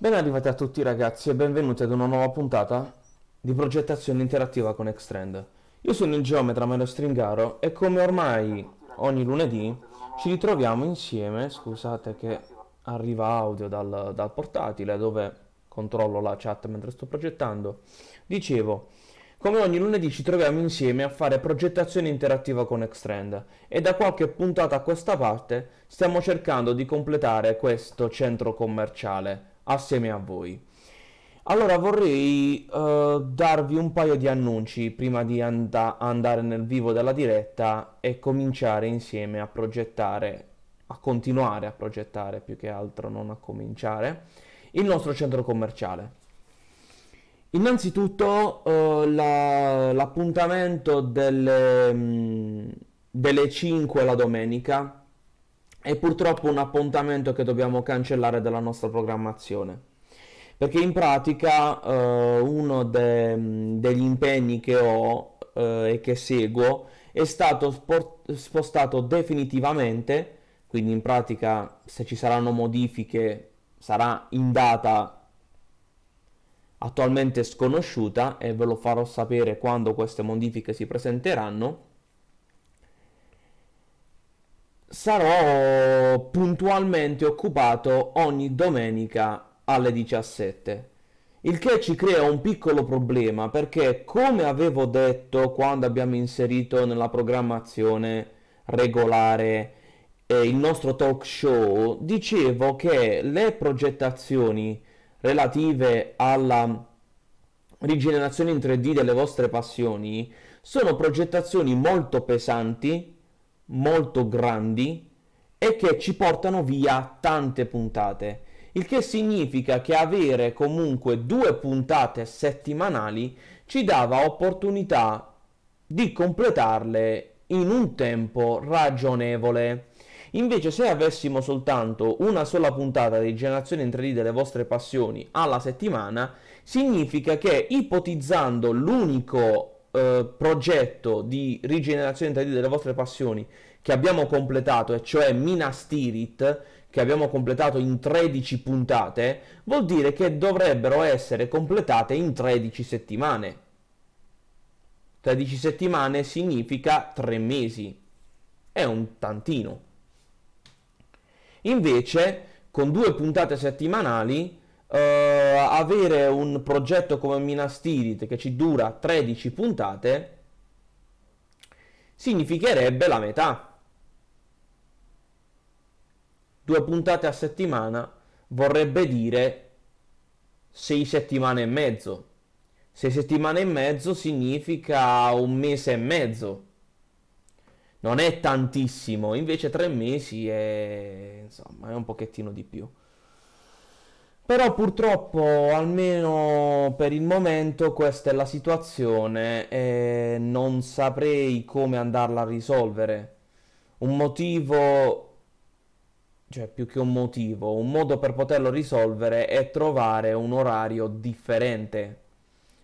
Ben arrivati a tutti ragazzi e benvenuti ad una nuova puntata di progettazione interattiva con Extrend. Io sono il geometra Mario Stringaro e come ormai ogni lunedì ci ritroviamo insieme, scusate che arriva audio dal, dal portatile dove controllo la chat mentre sto progettando, dicevo come ogni lunedì ci troviamo insieme a fare progettazione interattiva con Extrend e da qualche puntata a questa parte stiamo cercando di completare questo centro commerciale assieme a voi. Allora vorrei uh, darvi un paio di annunci prima di and andare nel vivo della diretta e cominciare insieme a progettare, a continuare a progettare più che altro, non a cominciare, il nostro centro commerciale. Innanzitutto uh, l'appuntamento la, delle, mh, mm, delle 5 la domenica è purtroppo un appuntamento che dobbiamo cancellare dalla nostra programmazione. Perché in pratica eh, uno de, degli impegni che ho eh, e che seguo è stato spostato definitivamente, quindi in pratica se ci saranno modifiche sarà in data attualmente sconosciuta e ve lo farò sapere quando queste modifiche si presenteranno sarò puntualmente occupato ogni domenica alle 17. Il che ci crea un piccolo problema perché, come avevo detto quando abbiamo inserito nella programmazione regolare eh, il nostro talk show, dicevo che le progettazioni relative alla rigenerazione in 3D delle vostre passioni sono progettazioni molto pesanti molto grandi e che ci portano via tante puntate. Il che significa che avere comunque due puntate settimanali ci dava opportunità di completarle in un tempo ragionevole. Invece se avessimo soltanto una sola puntata di Generazione in 3D delle vostre passioni alla settimana, significa che ipotizzando l'unico eh, progetto di rigenerazione delle vostre passioni che abbiamo completato, e cioè Minas Tirith, che abbiamo completato in 13 puntate, vuol dire che dovrebbero essere completate in 13 settimane. 13 settimane significa 3 mesi. È un tantino. Invece, con due puntate settimanali uh, avere un progetto come Minas Tirith che ci dura 13 puntate significherebbe la metà. Due puntate a settimana vorrebbe dire 6 settimane e mezzo. 6 settimane e mezzo significa un mese e mezzo. Non è tantissimo, invece tre mesi è, insomma, è un pochettino di più. Però purtroppo, almeno per il momento, questa è la situazione e non saprei come andarla a risolvere. Un motivo, cioè più che un motivo, un modo per poterlo risolvere è trovare un orario differente.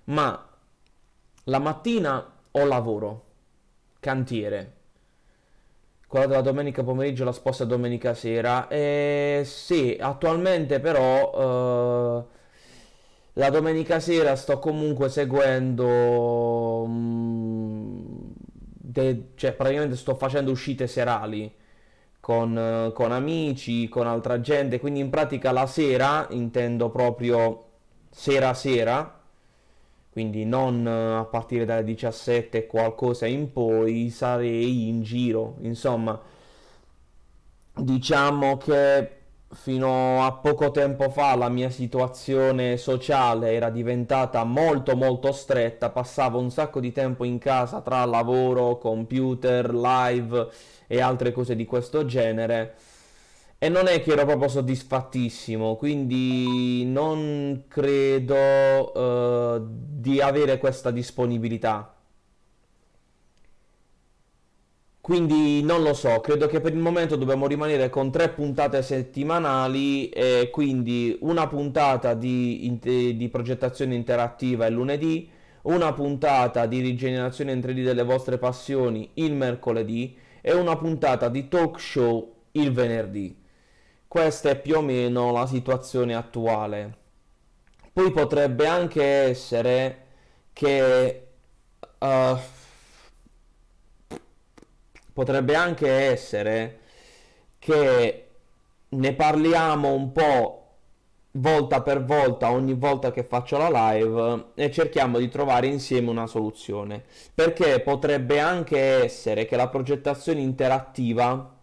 Ma la mattina ho lavoro, cantiere, quella della domenica pomeriggio la sposta domenica sera. E sì, attualmente però eh, la domenica sera sto comunque seguendo, mh, mm, de, cioè praticamente sto facendo uscite serali con, con amici, con altra gente, quindi in pratica la sera intendo proprio sera sera quindi non eh, a partire dalle 17 e qualcosa in poi sarei in giro, insomma diciamo che fino a poco tempo fa la mia situazione sociale era diventata molto molto stretta, passavo un sacco di tempo in casa tra lavoro, computer, live e altre cose di questo genere e non è che ero proprio soddisfattissimo, quindi non credo uh, di avere questa disponibilità. Quindi non lo so, credo che per il momento dobbiamo rimanere con tre puntate settimanali e quindi una puntata di, di progettazione interattiva il lunedì, una puntata di rigenerazione in 3D delle vostre passioni il mercoledì e una puntata di talk show il venerdì. Questa è più o meno la situazione attuale. Poi potrebbe anche essere che uh, potrebbe anche essere che ne parliamo un po' volta per volta, ogni volta che faccio la live e cerchiamo di trovare insieme una soluzione. Perché potrebbe anche essere che la progettazione interattiva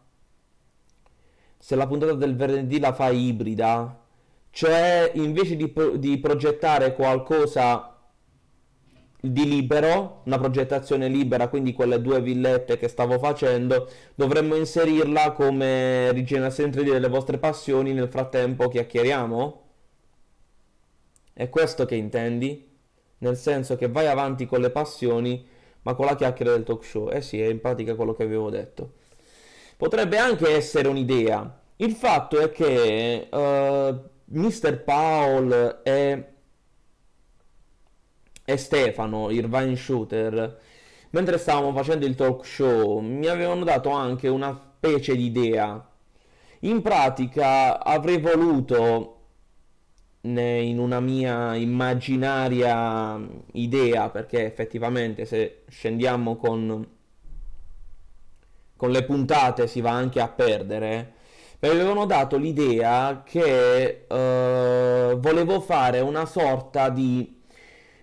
se la puntata del venerdì la fa ibrida, cioè invece di, pro- di progettare qualcosa di libero, una progettazione libera, quindi quelle due villette che stavo facendo, dovremmo inserirla come rigenerazione sempre d delle vostre passioni, nel frattempo chiacchieriamo? È questo che intendi? Nel senso che vai avanti con le passioni, ma con la chiacchiera del talk show. Eh sì, è in pratica quello che avevo detto. Potrebbe anche essere un'idea. Il fatto è che uh, eh, Mr. Paul e, e Stefano, Irvine Shooter, mentre stavamo facendo il talk show, mi avevano dato anche una specie di idea. In pratica avrei voluto, in una mia immaginaria idea, perché effettivamente se scendiamo con con le puntate si va anche a perdere, mi avevano dato l'idea che eh, volevo fare una sorta di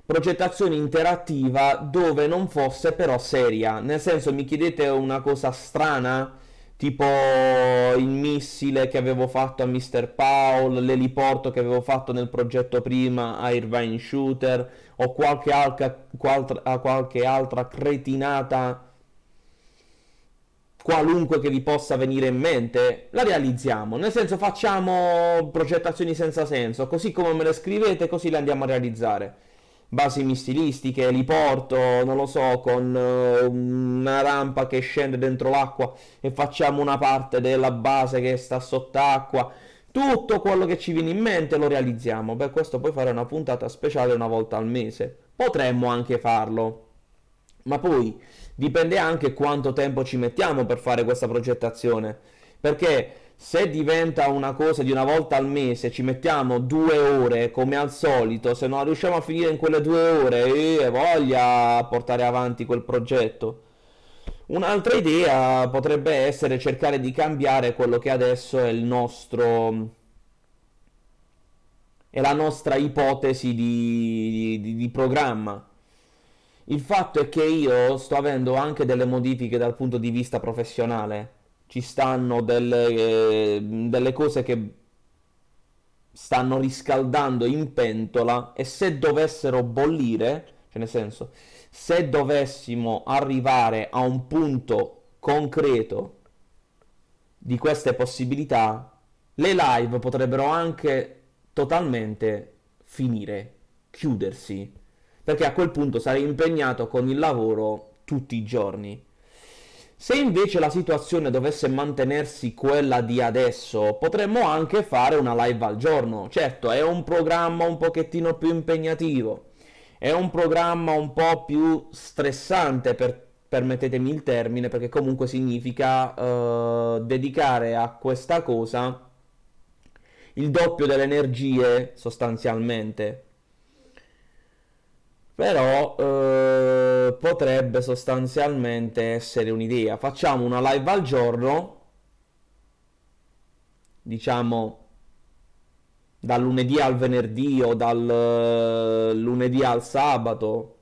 progettazione interattiva dove non fosse però seria. Nel senso, mi chiedete una cosa strana, tipo il missile che avevo fatto a Mr. Paul, l'eliporto che avevo fatto nel progetto prima a Irvine Shooter, o qualche, alca, qualche altra cretinata qualunque che vi possa venire in mente, la realizziamo. Nel senso facciamo progettazioni senza senso, così come me le scrivete, così le andiamo a realizzare. Basi missilistiche, li porto, non lo so, con eh, una rampa che scende dentro l'acqua e facciamo una parte della base che sta sott'acqua. Tutto quello che ci viene in mente lo realizziamo. Per questo poi fare una puntata speciale una volta al mese. Potremmo anche farlo. Ma poi dipende anche quanto tempo ci mettiamo per fare questa progettazione. Perché se diventa una cosa di una volta al mese, ci mettiamo due ore come al solito, se non riusciamo a finire in quelle due ore, eh, voglia portare avanti quel progetto. Un'altra idea potrebbe essere cercare di cambiare quello che adesso è il nostro è la nostra ipotesi di, di, di programma il fatto è che io sto avendo anche delle modifiche dal punto di vista professionale. Ci stanno delle, eh, delle cose che stanno riscaldando in pentola e se dovessero bollire, cioè nel senso, se dovessimo arrivare a un punto concreto di queste possibilità, le live potrebbero anche totalmente finire, chiudersi perché a quel punto sarei impegnato con il lavoro tutti i giorni. Se invece la situazione dovesse mantenersi quella di adesso, potremmo anche fare una live al giorno. Certo, è un programma un pochettino più impegnativo, è un programma un po' più stressante per permettetemi il termine perché comunque significa uh, dedicare a questa cosa il doppio delle energie sostanzialmente però eh, potrebbe sostanzialmente essere un'idea. Facciamo una live al giorno, diciamo dal lunedì al venerdì o dal eh, lunedì al sabato.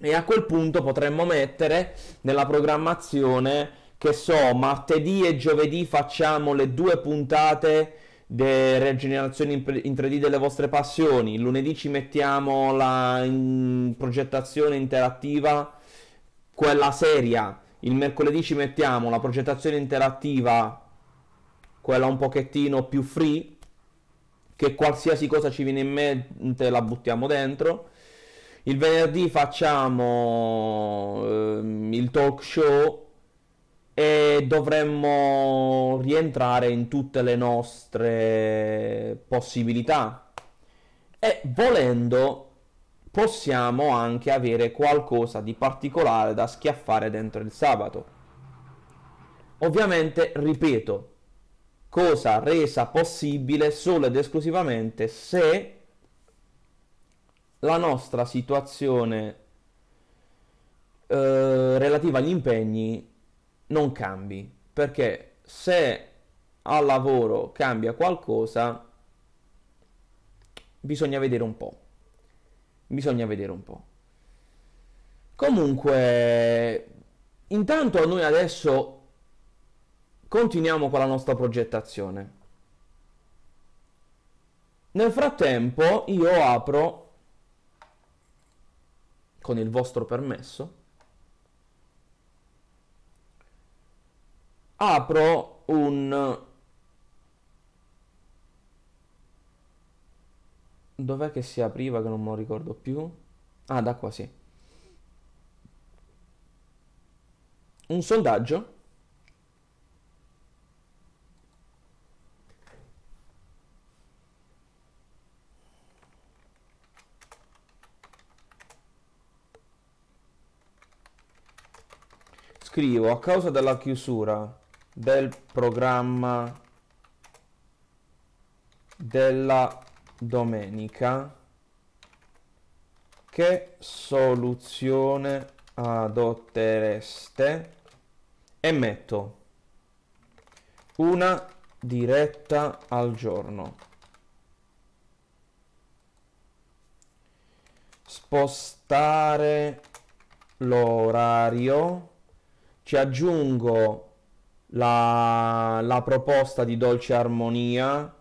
E a quel punto potremmo mettere nella programmazione, che so, martedì e giovedì facciamo le due puntate de rigenerazione in 3D delle vostre passioni. lunedì ci mettiamo la in progettazione interattiva, quella seria. Il mercoledì ci mettiamo la progettazione interattiva, quella un pochettino più free, che qualsiasi cosa ci viene in mente la buttiamo dentro. Il venerdì facciamo ehm, il talk show e dovremmo rientrare in tutte le nostre possibilità e volendo possiamo anche avere qualcosa di particolare da schiaffare dentro il sabato. Ovviamente, ripeto, cosa resa possibile solo ed esclusivamente se la nostra situazione eh, relativa agli impegni non cambi, perché se al lavoro cambia qualcosa, bisogna vedere un po'. Bisogna vedere un po'. Comunque, intanto noi adesso continuiamo con la nostra progettazione. Nel frattempo io apro, con il vostro permesso, apro un... Dov'è che si apriva che non me lo ricordo più? Ah, da qua sì. Un sondaggio. Scrivo, a causa della chiusura del programma della domenica che soluzione adottereste e metto una diretta al giorno spostare l'orario ci aggiungo la, la proposta di Dolce Armonia,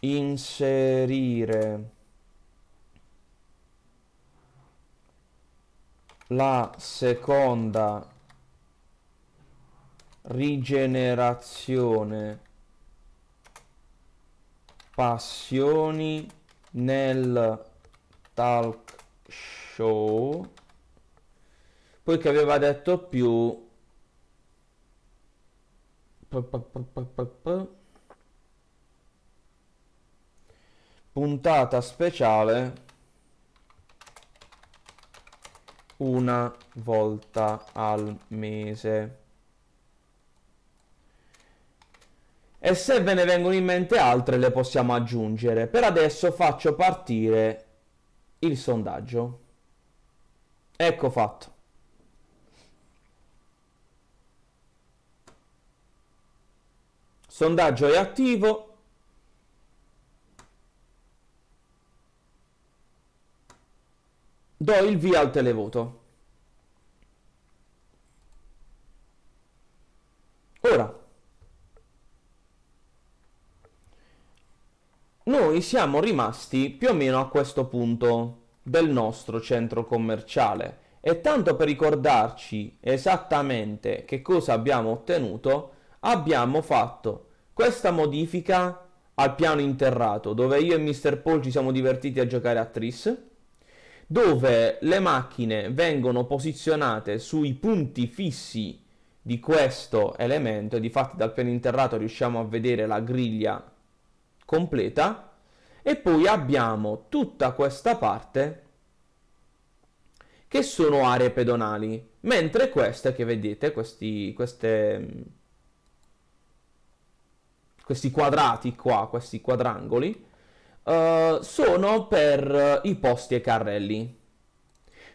inserire la seconda rigenerazione passioni nel talk show poiché aveva detto più puntata speciale una volta al mese. E se ve ne vengono in mente altre le possiamo aggiungere. Per adesso faccio partire il sondaggio. Ecco fatto. Sondaggio è attivo. Do il via al televoto. Ora, noi siamo rimasti più o meno a questo punto del nostro centro commerciale e tanto per ricordarci esattamente che cosa abbiamo ottenuto, abbiamo fatto questa modifica al piano interrato, dove io e Mr. Paul ci siamo divertiti a giocare a Tris, dove le macchine vengono posizionate sui punti fissi di questo elemento e di fatto dal piano interrato riusciamo a vedere la griglia completa e poi abbiamo tutta questa parte che sono aree pedonali mentre queste che vedete questi, queste questi quadrati qua, questi quadrangoli, uh, sono per eh, i posti e carrelli.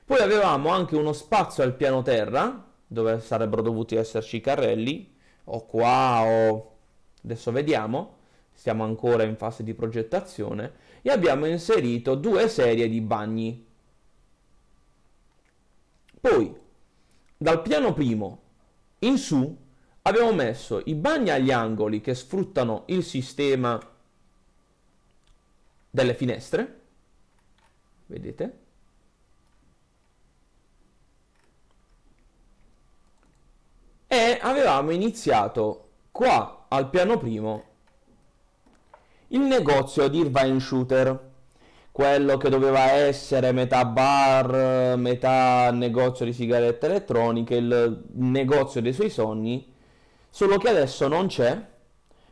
Poi avevamo anche uno spazio al piano terra, dove sarebbero dovuti esserci i carrelli, o qua o... adesso vediamo, siamo ancora in fase di progettazione, e abbiamo inserito due serie di bagni. Poi, dal piano primo in su, abbiamo messo i bagni agli angoli che sfruttano il sistema delle finestre, vedete? E avevamo iniziato qua al piano primo il negozio di Irvine Shooter, quello che doveva essere metà bar, metà negozio di sigarette elettroniche, il negozio dei suoi sogni, solo che adesso non c'è.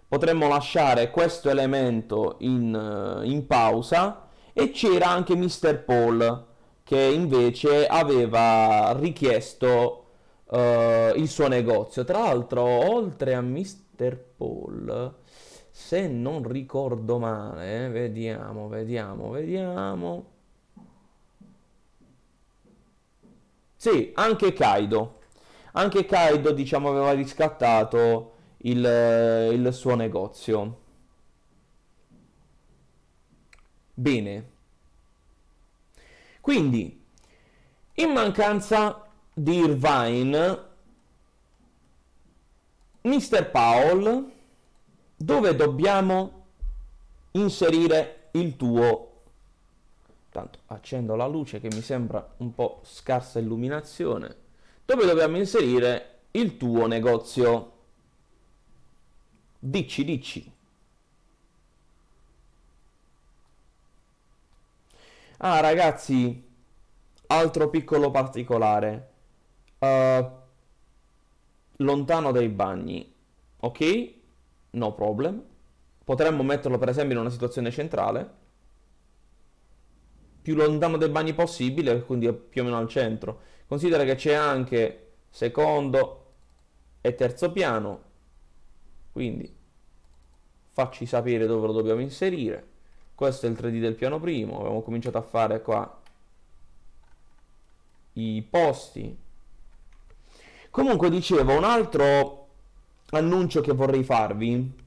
Potremmo lasciare questo elemento in, eh, in pausa e c'era anche Mr. Paul che invece aveva richiesto uh, il suo negozio. Tra l'altro, oltre a Mr. Paul, se non ricordo male, vediamo, vediamo, vediamo. Sì, anche Kaido. Anche Kaido, diciamo, aveva riscattato il, eh, il suo negozio. Bene. Quindi, in mancanza di Irvine, Mr. Paul, dove dobbiamo inserire il tuo... Tanto accendo la luce che mi sembra un po' scarsa illuminazione dove dobbiamo inserire il tuo negozio. Dici, dici. Ah ragazzi, altro piccolo particolare. Uh, lontano dai bagni, ok? No problem. Potremmo metterlo per esempio in una situazione centrale. Più lontano dai bagni possibile, quindi più o meno al centro. Considera che c'è anche secondo e terzo piano, quindi facci sapere dove lo dobbiamo inserire. Questo è il 3D del piano primo, abbiamo cominciato a fare qua i posti. Comunque dicevo, un altro annuncio che vorrei farvi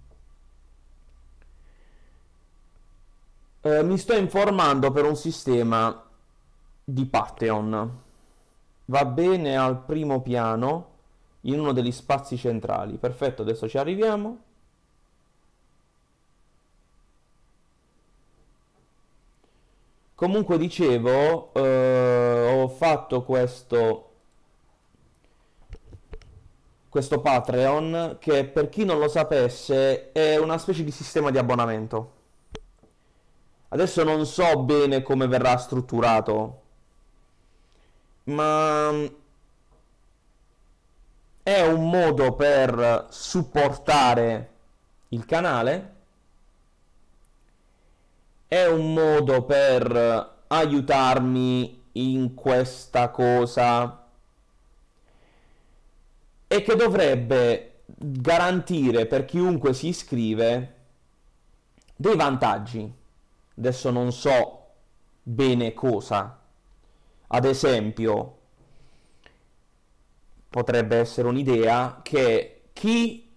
eh, mi sto informando per un sistema di Patreon va bene al primo piano in uno degli spazi centrali. Perfetto, adesso ci arriviamo. Comunque dicevo, eh, ho fatto questo, questo Patreon che per chi non lo sapesse è una specie di sistema di abbonamento. Adesso non so bene come verrà strutturato, ma mm, è un modo per supportare il canale, è un modo per aiutarmi in questa cosa e che dovrebbe garantire per chiunque si iscrive dei vantaggi. Adesso non so bene cosa, ad esempio, potrebbe essere un'idea che chi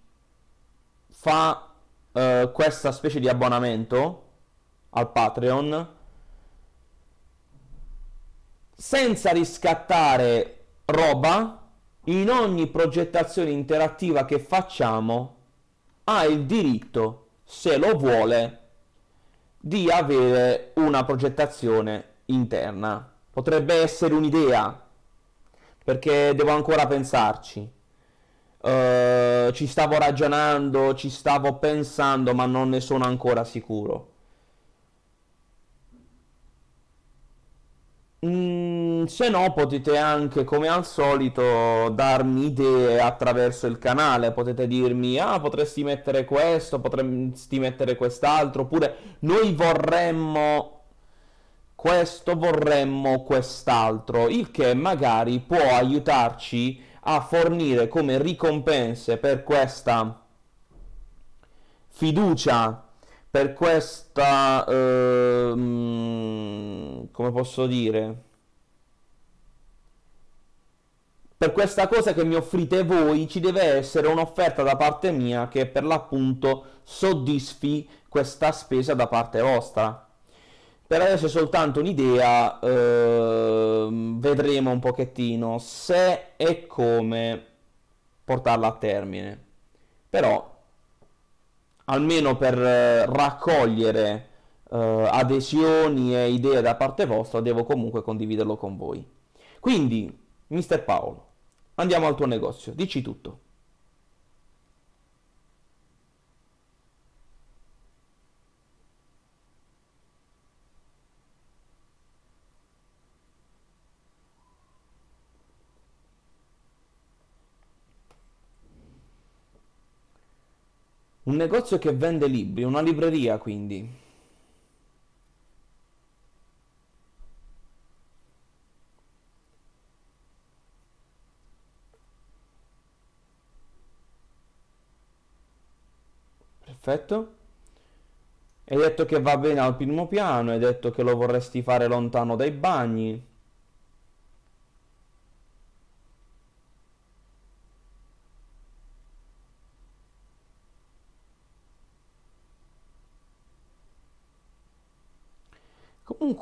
fa eh, questa specie di abbonamento al Patreon senza riscattare roba in ogni progettazione interattiva che facciamo ha il diritto se lo vuole di avere una progettazione interna Potrebbe essere un'idea, perché devo ancora pensarci. Uh, ci stavo ragionando, ci stavo pensando, ma non ne sono ancora sicuro. Mm, se no potete anche come al solito darmi idee attraverso il canale, potete dirmi ah potresti mettere questo, potresti mettere quest'altro, oppure noi vorremmo questo vorremmo quest'altro, il che magari può aiutarci a fornire come ricompense per questa fiducia, per questa... Eh, come posso dire? per questa cosa che mi offrite voi ci deve essere un'offerta da parte mia che per l'appunto soddisfi questa spesa da parte vostra. Per adesso è soltanto un'idea, ehm, vedremo un pochettino se e come portarla a termine. Però, almeno per eh, raccogliere eh, adesioni e idee da parte vostra, devo comunque condividerlo con voi. Quindi, mister Paolo, andiamo al tuo negozio, dici tutto. Un negozio che vende libri, una libreria quindi. Perfetto. Hai detto che va bene al primo piano, hai detto che lo vorresti fare lontano dai bagni.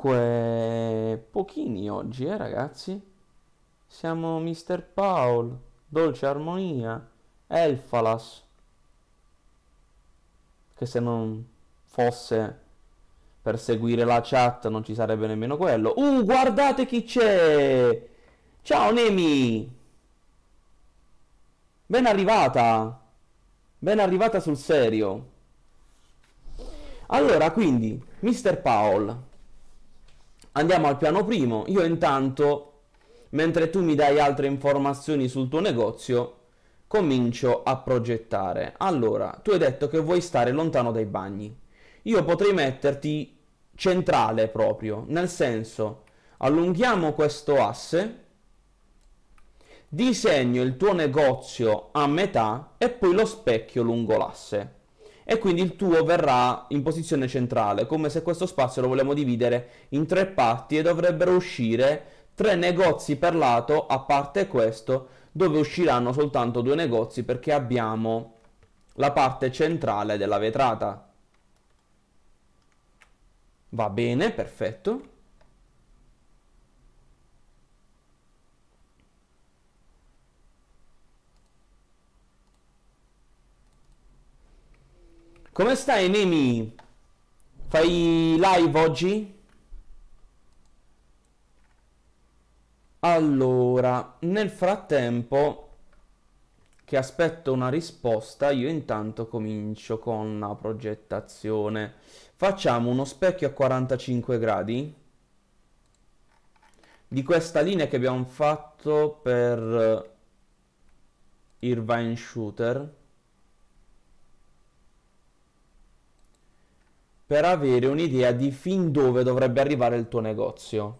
Comunque, pochini oggi, eh ragazzi? Siamo Mr. Paul, Dolce Armonia, Elfalas. Che se non fosse per seguire la chat non ci sarebbe nemmeno quello. Uh, guardate chi c'è! Ciao Nemi! Ben arrivata! Ben arrivata sul serio. Allora, quindi, Mr. Paul, Andiamo al piano primo, io intanto, mentre tu mi dai altre informazioni sul tuo negozio, comincio a progettare. Allora, tu hai detto che vuoi stare lontano dai bagni. Io potrei metterti centrale proprio, nel senso, allunghiamo questo asse, disegno il tuo negozio a metà e poi lo specchio lungo l'asse e quindi il tuo verrà in posizione centrale, come se questo spazio lo vogliamo dividere in tre parti e dovrebbero uscire tre negozi per lato, a parte questo, dove usciranno soltanto due negozi perché abbiamo la parte centrale della vetrata. Va bene, perfetto. Come stai, Nemi? Fai live oggi? Allora, nel frattempo che aspetto una risposta, io intanto comincio con la progettazione. Facciamo uno specchio a 45 gradi di questa linea che abbiamo fatto per Irvine Shooter. per avere un'idea di fin dove dovrebbe arrivare il tuo negozio.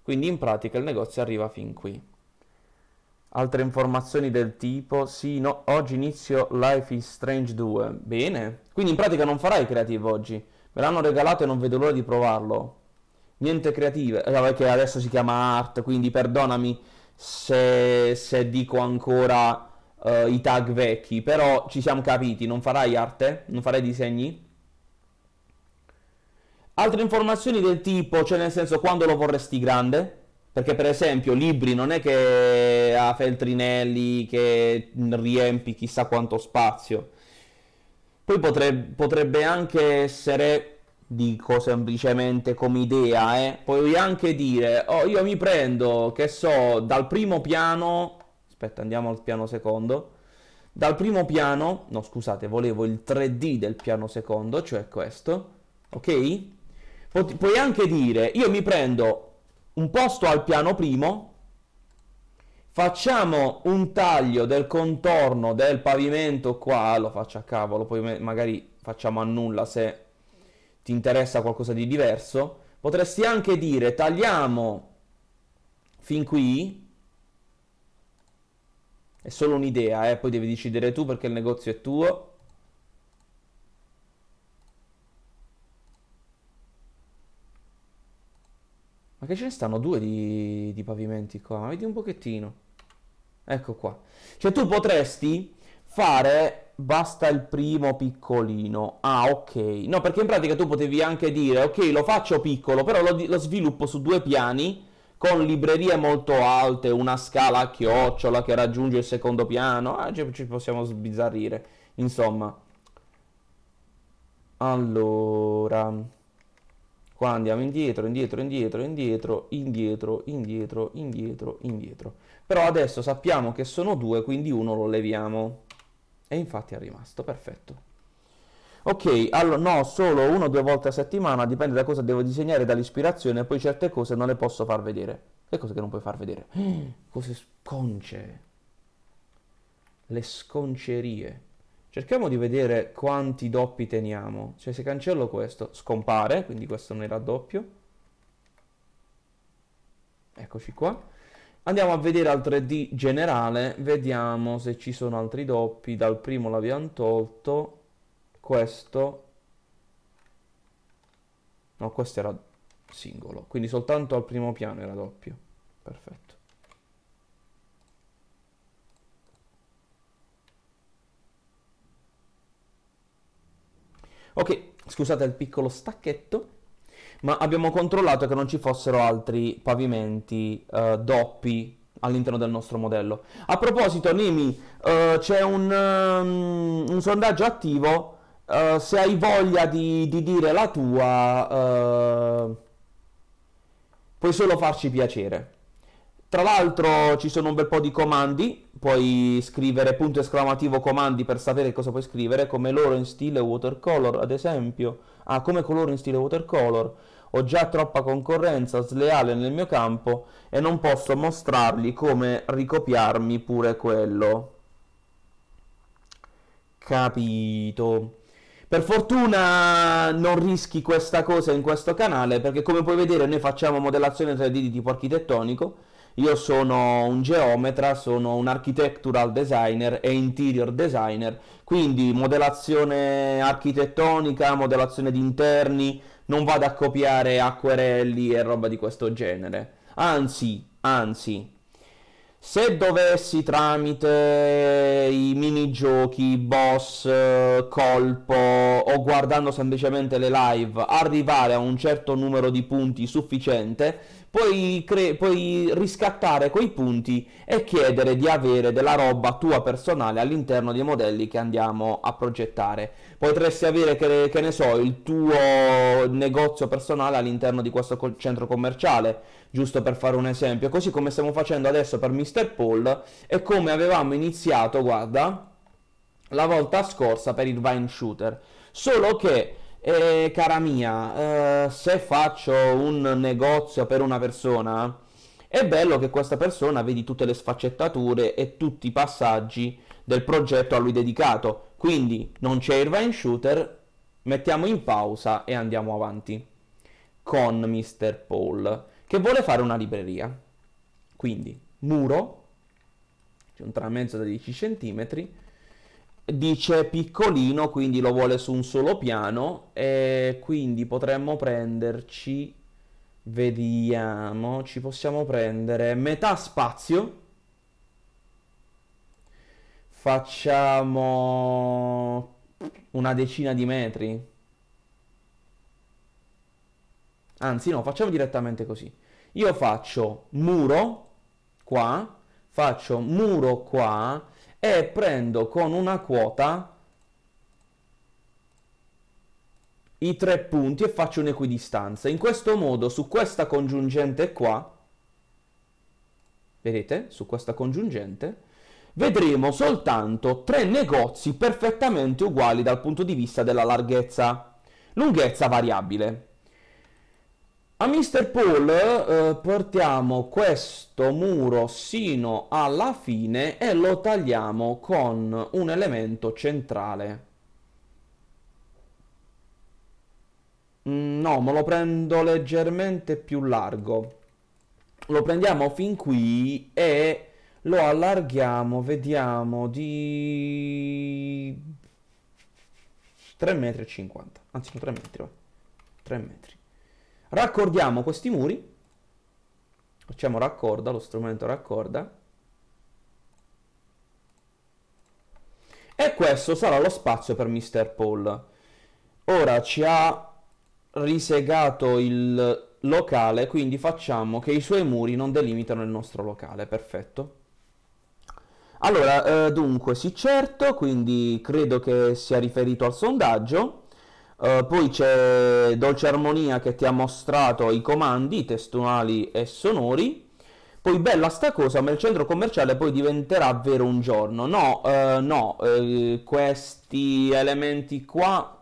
Quindi in pratica il negozio arriva fin qui. Altre informazioni del tipo, sì, no, oggi inizio Life is Strange 2. Bene, quindi in pratica non farai creative oggi. Me l'hanno regalato e non vedo l'ora di provarlo. Niente creative, eh, che adesso si chiama art, quindi perdonami se, se dico ancora eh, i tag vecchi, però ci siamo capiti, non farai arte? Non farai disegni? Altre informazioni del tipo, cioè nel senso quando lo vorresti grande? Perché per esempio libri non è che ha feltrinelli che riempi chissà quanto spazio. Poi potrebbe, potrebbe anche essere, dico semplicemente come idea, eh, puoi anche dire, oh io mi prendo, che so, dal primo piano, aspetta andiamo al piano secondo, dal primo piano, no scusate, volevo il 3D del piano secondo, cioè questo, ok? Pu- puoi anche dire, io mi prendo un posto al piano primo, facciamo un taglio del contorno del pavimento qua, lo faccio a cavolo, poi magari facciamo a nulla se ti interessa qualcosa di diverso. Potresti anche dire, tagliamo fin qui, è solo un'idea, eh? poi devi decidere tu perché il negozio è tuo. Ma che ce ne stanno due di, di pavimenti qua? Ma vedi un pochettino. Ecco qua. Cioè tu potresti fare basta il primo piccolino. Ah, ok. No, perché in pratica tu potevi anche dire, ok, lo faccio piccolo, però lo, lo sviluppo su due piani con librerie molto alte, una scala a chiocciola che raggiunge il secondo piano. Ah, ci possiamo sbizzarrire. Insomma. Allora... Qua andiamo indietro, indietro, indietro, indietro, indietro, indietro, indietro, indietro. Però adesso sappiamo che sono due, quindi uno lo leviamo. E infatti è rimasto, perfetto. Ok, allora no, solo uno o due volte a settimana, dipende da cosa devo disegnare, dall'ispirazione, poi certe cose non le posso far vedere. Le cose che non puoi far vedere? Cose sconce. Le sconcerie. Cerchiamo di vedere quanti doppi teniamo. Cioè se cancello questo scompare, quindi questo non era doppio. Eccoci qua. Andiamo a vedere al 3D generale, vediamo se ci sono altri doppi. Dal primo l'abbiamo tolto, questo... No, questo era singolo, quindi soltanto al primo piano era doppio. Perfetto. Ok, scusate il piccolo stacchetto, ma abbiamo controllato che non ci fossero altri pavimenti eh, doppi all'interno del nostro modello. A proposito, Nimi, eh, c'è un, um, un, sondaggio attivo, eh, se hai voglia di, di dire la tua, eh, puoi solo farci piacere. Tra l'altro ci sono un bel po' di comandi, puoi scrivere punto esclamativo comandi per sapere cosa puoi scrivere, come loro in stile watercolor ad esempio, ah come coloro in stile watercolor, ho già troppa concorrenza sleale nel mio campo e non posso mostrargli come ricopiarmi pure quello. Capito. Per fortuna non rischi questa cosa in questo canale perché come puoi vedere noi facciamo modellazione 3D di tipo architettonico io sono un geometra, sono un architectural designer e interior designer, quindi modellazione architettonica, modellazione di interni, non vado a copiare acquerelli e roba di questo genere. Anzi, anzi, se dovessi tramite i minigiochi, boss, colpo o guardando semplicemente le live arrivare a un certo numero di punti sufficiente, puoi, cre- puoi riscattare quei punti e chiedere di avere della roba tua personale all'interno dei modelli che andiamo a progettare. Potresti avere, che, che ne so, il tuo negozio personale all'interno di questo co- centro commerciale, giusto per fare un esempio, così come stiamo facendo adesso per Mr. Paul e come avevamo iniziato, guarda, la volta scorsa per il Vine Shooter. Solo che e cara mia, eh, se faccio un negozio per una persona, è bello che questa persona vedi tutte le sfaccettature e tutti i passaggi del progetto a lui dedicato. Quindi non c'è il Vine Shooter, mettiamo in pausa e andiamo avanti con Mr. Paul che vuole fare una libreria. Quindi muro, c'è un tramezzo da 10 centimetri, dice piccolino, quindi lo vuole su un solo piano e quindi potremmo prenderci, vediamo, ci possiamo prendere metà spazio. Facciamo una decina di metri. Anzi no, facciamo direttamente così. Io faccio muro qua, faccio muro qua, e prendo con una quota i tre punti e faccio un'equidistanza. In questo modo, su questa congiungente qua, vedete, su questa congiungente, vedremo soltanto tre negozi perfettamente uguali dal punto di vista della larghezza, lunghezza variabile. A Mr. Paul eh, portiamo questo muro sino alla fine e lo tagliamo con un elemento centrale. Mm, no, me lo prendo leggermente più largo. Lo prendiamo fin qui e lo allarghiamo, vediamo, di 3,50 m. Anzi, 3 metri, 3 metri. Raccordiamo questi muri, facciamo raccorda, lo strumento raccorda, e questo sarà lo spazio per Mr. Paul. Ora ci ha risegato il locale, quindi facciamo che i suoi muri non delimitano il nostro locale, perfetto. Allora, eh, dunque, sì certo, quindi credo che sia riferito al sondaggio. Eh, poi c'è Dolce Armonia che ti ha mostrato i comandi testuali e sonori. Poi bella sta cosa, ma il centro commerciale poi diventerà vero un giorno. No, uh, no, uh, questi elementi qua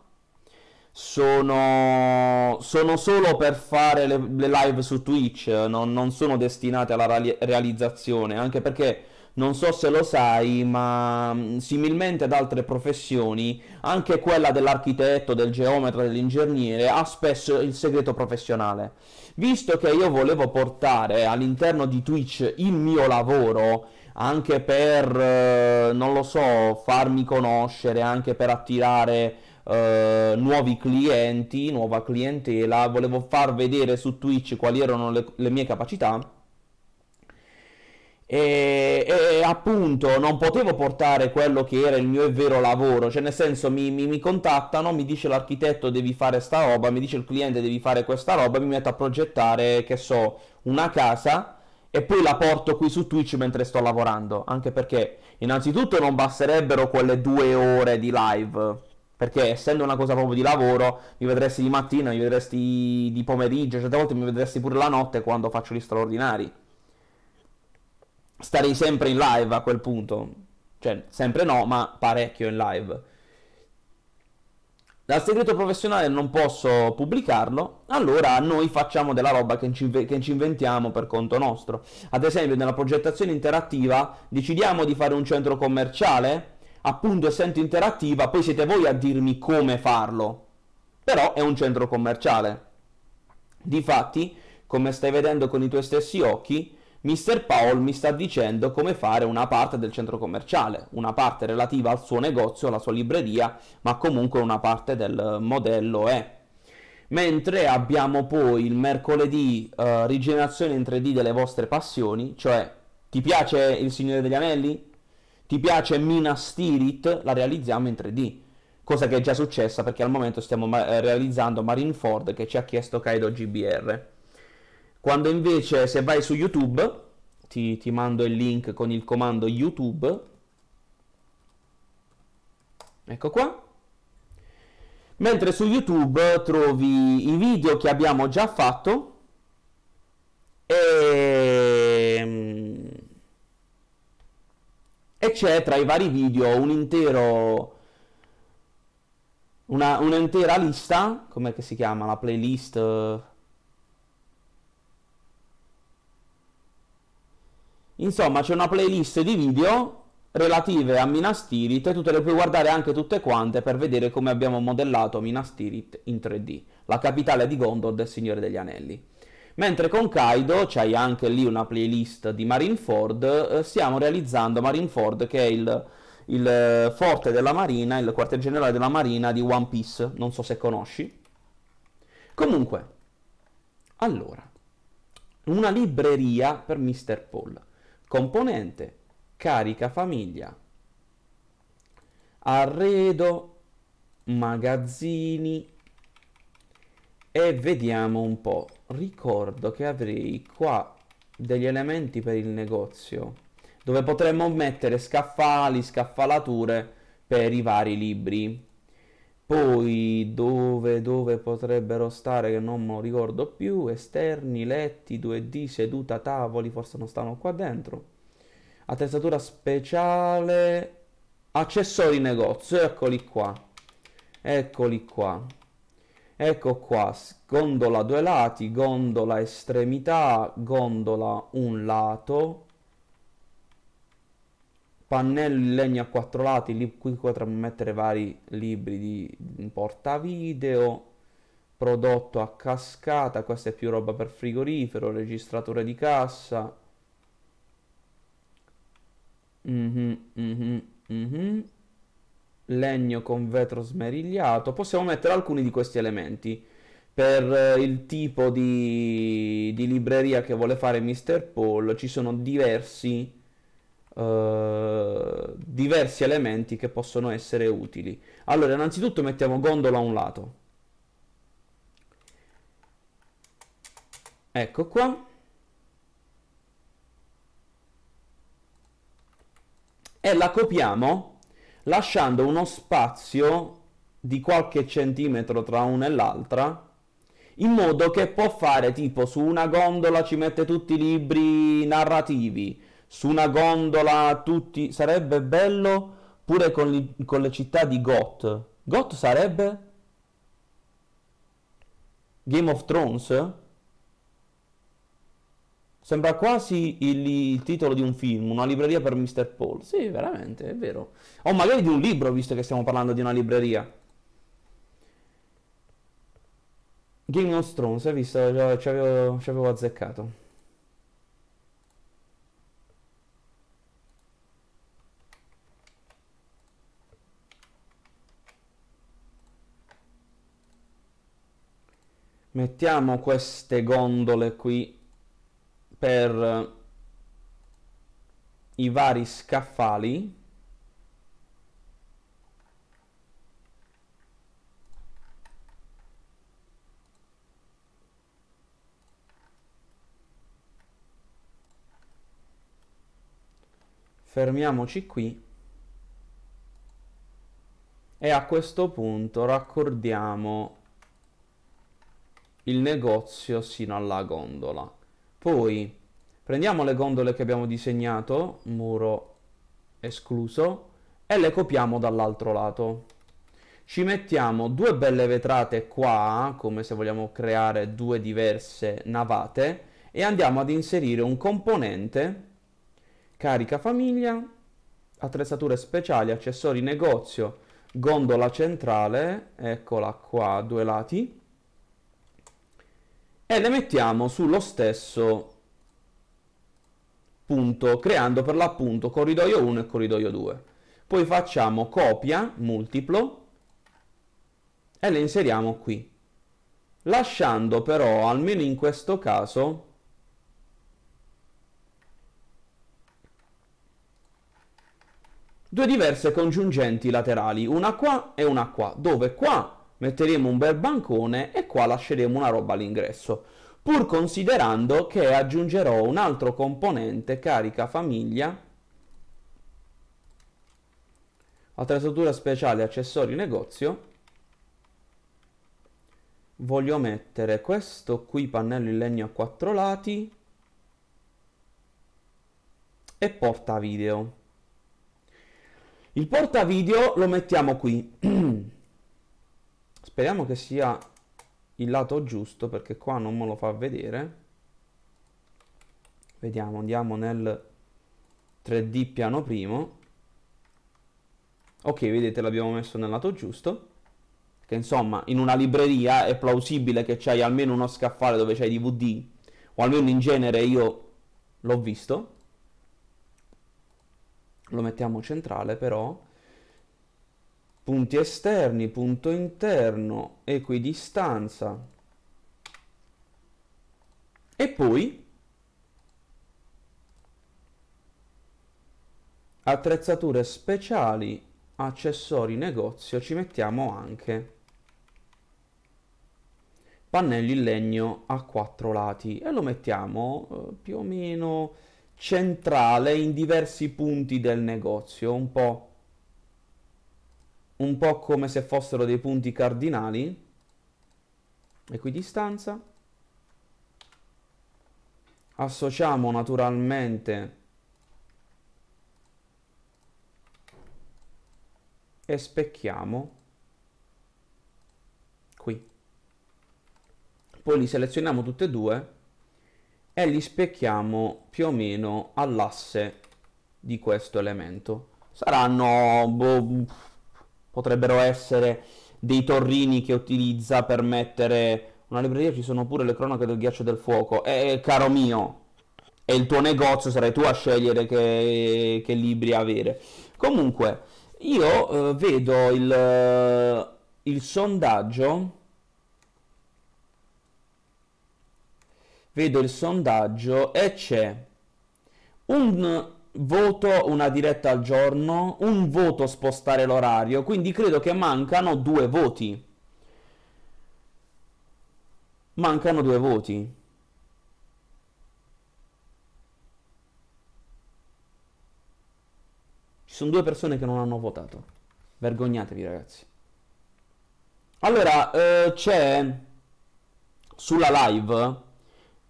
sono, sono, solo per fare le, le live su Twitch, non, non sono destinate alla realizzazione, anche perché non so se lo sai, ma mm, similmente ad altre professioni, anche quella dell'architetto, del geometra, dell'ingegnere ha spesso il segreto professionale. Visto che io volevo portare all'interno di Twitch il mio lavoro, anche per, eh, non lo so, farmi conoscere, anche per attirare Uh, nuovi clienti, nuova clientela, volevo far vedere su Twitch quali erano le, le mie capacità e, e, appunto non potevo portare quello che era il mio vero lavoro, cioè nel senso mi, mi, mi, contattano, mi dice l'architetto devi fare sta roba, mi dice il cliente devi fare questa roba, mi metto a progettare, che so, una casa e poi la porto qui su Twitch mentre sto lavorando, anche perché innanzitutto non basterebbero quelle due ore di live. Perché essendo una cosa proprio di lavoro, mi vedresti di mattina, mi vedresti di pomeriggio, certe volte mi vedresti pure la notte quando faccio gli straordinari starei sempre in live a quel punto. Cioè, sempre no, ma parecchio in live. Dal segreto professionale non posso pubblicarlo, allora noi facciamo della roba che ci, che ci inventiamo per conto nostro. Ad esempio, nella progettazione interattiva decidiamo di fare un centro commerciale, appunto essendo interattiva, poi siete voi a dirmi come farlo. Però è un centro commerciale. Difatti, come stai vedendo con i tuoi stessi occhi, Mr. Paul mi sta dicendo come fare una parte del centro commerciale, una parte relativa al suo negozio, alla sua libreria, ma comunque una parte del modello E. Mentre abbiamo poi il mercoledì eh, rigenerazione in 3D delle vostre passioni, cioè ti piace Il Signore degli Anelli? Ti piace Mina Tirith? La realizziamo in 3D cosa che è già successa perché al momento stiamo ma- eh, realizzando Marineford che ci ha chiesto Kaido GBR. Quando invece se vai su YouTube, ti, ti mando il link con il comando YouTube, ecco qua, mentre su YouTube trovi i video che abbiamo già fatto e, ehm, e c'è tra i vari video un intero una, un'intera lista, come si chiama la playlist Insomma, c'è una playlist di video relative a Minas Tirith e tu te le puoi guardare anche tutte quante per vedere come abbiamo modellato Minas Tirith in 3D, la capitale di Gondor del Signore degli Anelli. Mentre con Kaido, c'hai anche lì una playlist di Marineford, eh, stiamo realizzando Marineford che è il, il eh, forte della Marina, il quartier generale della Marina di One Piece, non so se conosci. Comunque, allora, una libreria per Mr. Paul componente carica famiglia arredo magazzini e vediamo un po' ricordo che avrei qua degli elementi per il negozio dove potremmo mettere scaffali scaffalature per i vari libri poi dove, dove potrebbero stare che non me lo ricordo più, esterni, letti, 2D, seduta, tavoli, forse non stanno qua dentro. Attrezzatura speciale, accessori negozio, eccoli qua. Eccoli qua. Ecco qua, gondola due lati, gondola estremità, gondola un lato, pannello in legno a quattro lati, lì qui potremmo mettere vari libri di portavideo, prodotto a cascata, questa è più roba per frigorifero, registratore di cassa. Mm-hmm, mm-hmm, mm-hmm. Legno con vetro smerigliato. Possiamo mettere alcuni di questi elementi per eh, il tipo di, di libreria che vuole fare Mr. Paul. Ci sono diversi eh, diversi elementi che possono essere utili. Allora, innanzitutto mettiamo gondola a un lato. Ecco qua. E la copiamo lasciando uno spazio di qualche centimetro tra una e l'altra in modo che può fare tipo su una gondola ci mette tutti i libri narrativi su una gondola tutti, sarebbe bello pure con, li, con le città di Got. Got sarebbe Game of Thrones? Sembra quasi il, il, titolo di un film, una libreria per Mr. Paul. Sì, veramente, è vero. O magari di un libro, visto che stiamo parlando di una libreria. Game of Thrones, hai visto? Ci avevo, ci avevo azzeccato. mettiamo queste gondole qui per eh, i vari scaffali fermiamoci qui e a questo punto raccordiamo il negozio sino alla gondola. Poi prendiamo le gondole che abbiamo disegnato, muro escluso, e le copiamo dall'altro lato. Ci mettiamo due belle vetrate qua, come se vogliamo creare due diverse navate, e andiamo ad inserire un componente carica famiglia, attrezzature speciali, accessori negozio, gondola centrale, eccola qua, due lati, e le mettiamo sullo stesso punto, creando per l'appunto corridoio 1 e corridoio 2. Poi facciamo copia multiplo e le inseriamo qui, lasciando però, almeno in questo caso, due diverse congiungenti laterali, una qua e una qua, dove qua metteremo un bel bancone e qua lasceremo una roba all'ingresso pur considerando che aggiungerò un altro componente carica famiglia attrezzatura speciale accessori negozio voglio mettere questo qui pannello in legno a quattro lati e porta video il porta video lo mettiamo qui Speriamo che sia il lato giusto perché qua non me lo fa vedere. Vediamo, andiamo nel 3D piano primo. Ok, vedete l'abbiamo messo nel lato giusto. Che insomma, in una libreria è plausibile che c'hai almeno uno scaffale dove c'hai DVD. O almeno in genere io l'ho visto. Lo mettiamo centrale però punti esterni, punto interno, equidistanza e poi attrezzature speciali, accessori, negozio, ci mettiamo anche pannelli in legno a quattro lati e lo mettiamo eh, più o meno centrale in diversi punti del negozio, un po' un po' come se fossero dei punti cardinali, equidistanza, associamo naturalmente e specchiamo qui. Poi li selezioniamo tutti e due e li specchiamo più o meno all'asse di questo elemento. Saranno boh, potrebbero essere dei torrini che utilizza per mettere... Una libreria ci sono pure le cronache del ghiaccio e del fuoco. E caro mio, è il tuo negozio, sarai tu a scegliere che, che libri avere. Comunque, io eh, vedo il, il sondaggio... Vedo il sondaggio e c'è un voto una diretta al giorno, un voto spostare l'orario, quindi credo che mancano due voti. Mancano due voti. Ci sono due persone che non hanno votato. Vergognatevi ragazzi. Allora, eh, c'è sulla live,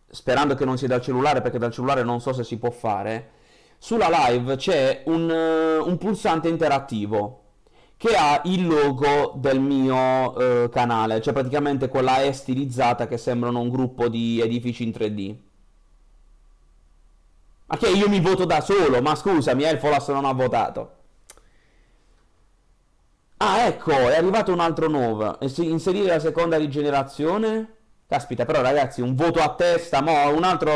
sperando che non sia dal cellulare, perché dal cellulare non so se si può fare, sulla live c'è un, eh, un pulsante interattivo che ha il logo del mio eh, canale, cioè praticamente quella E stilizzata che sembrano un gruppo di edifici in 3D. Ma che io mi voto da solo, ma scusami, Elfolas non ha votato. Ah, ecco, è arrivato un altro nuovo. Inserire la seconda rigenerazione? Caspita, però ragazzi, un voto a testa, mo un altro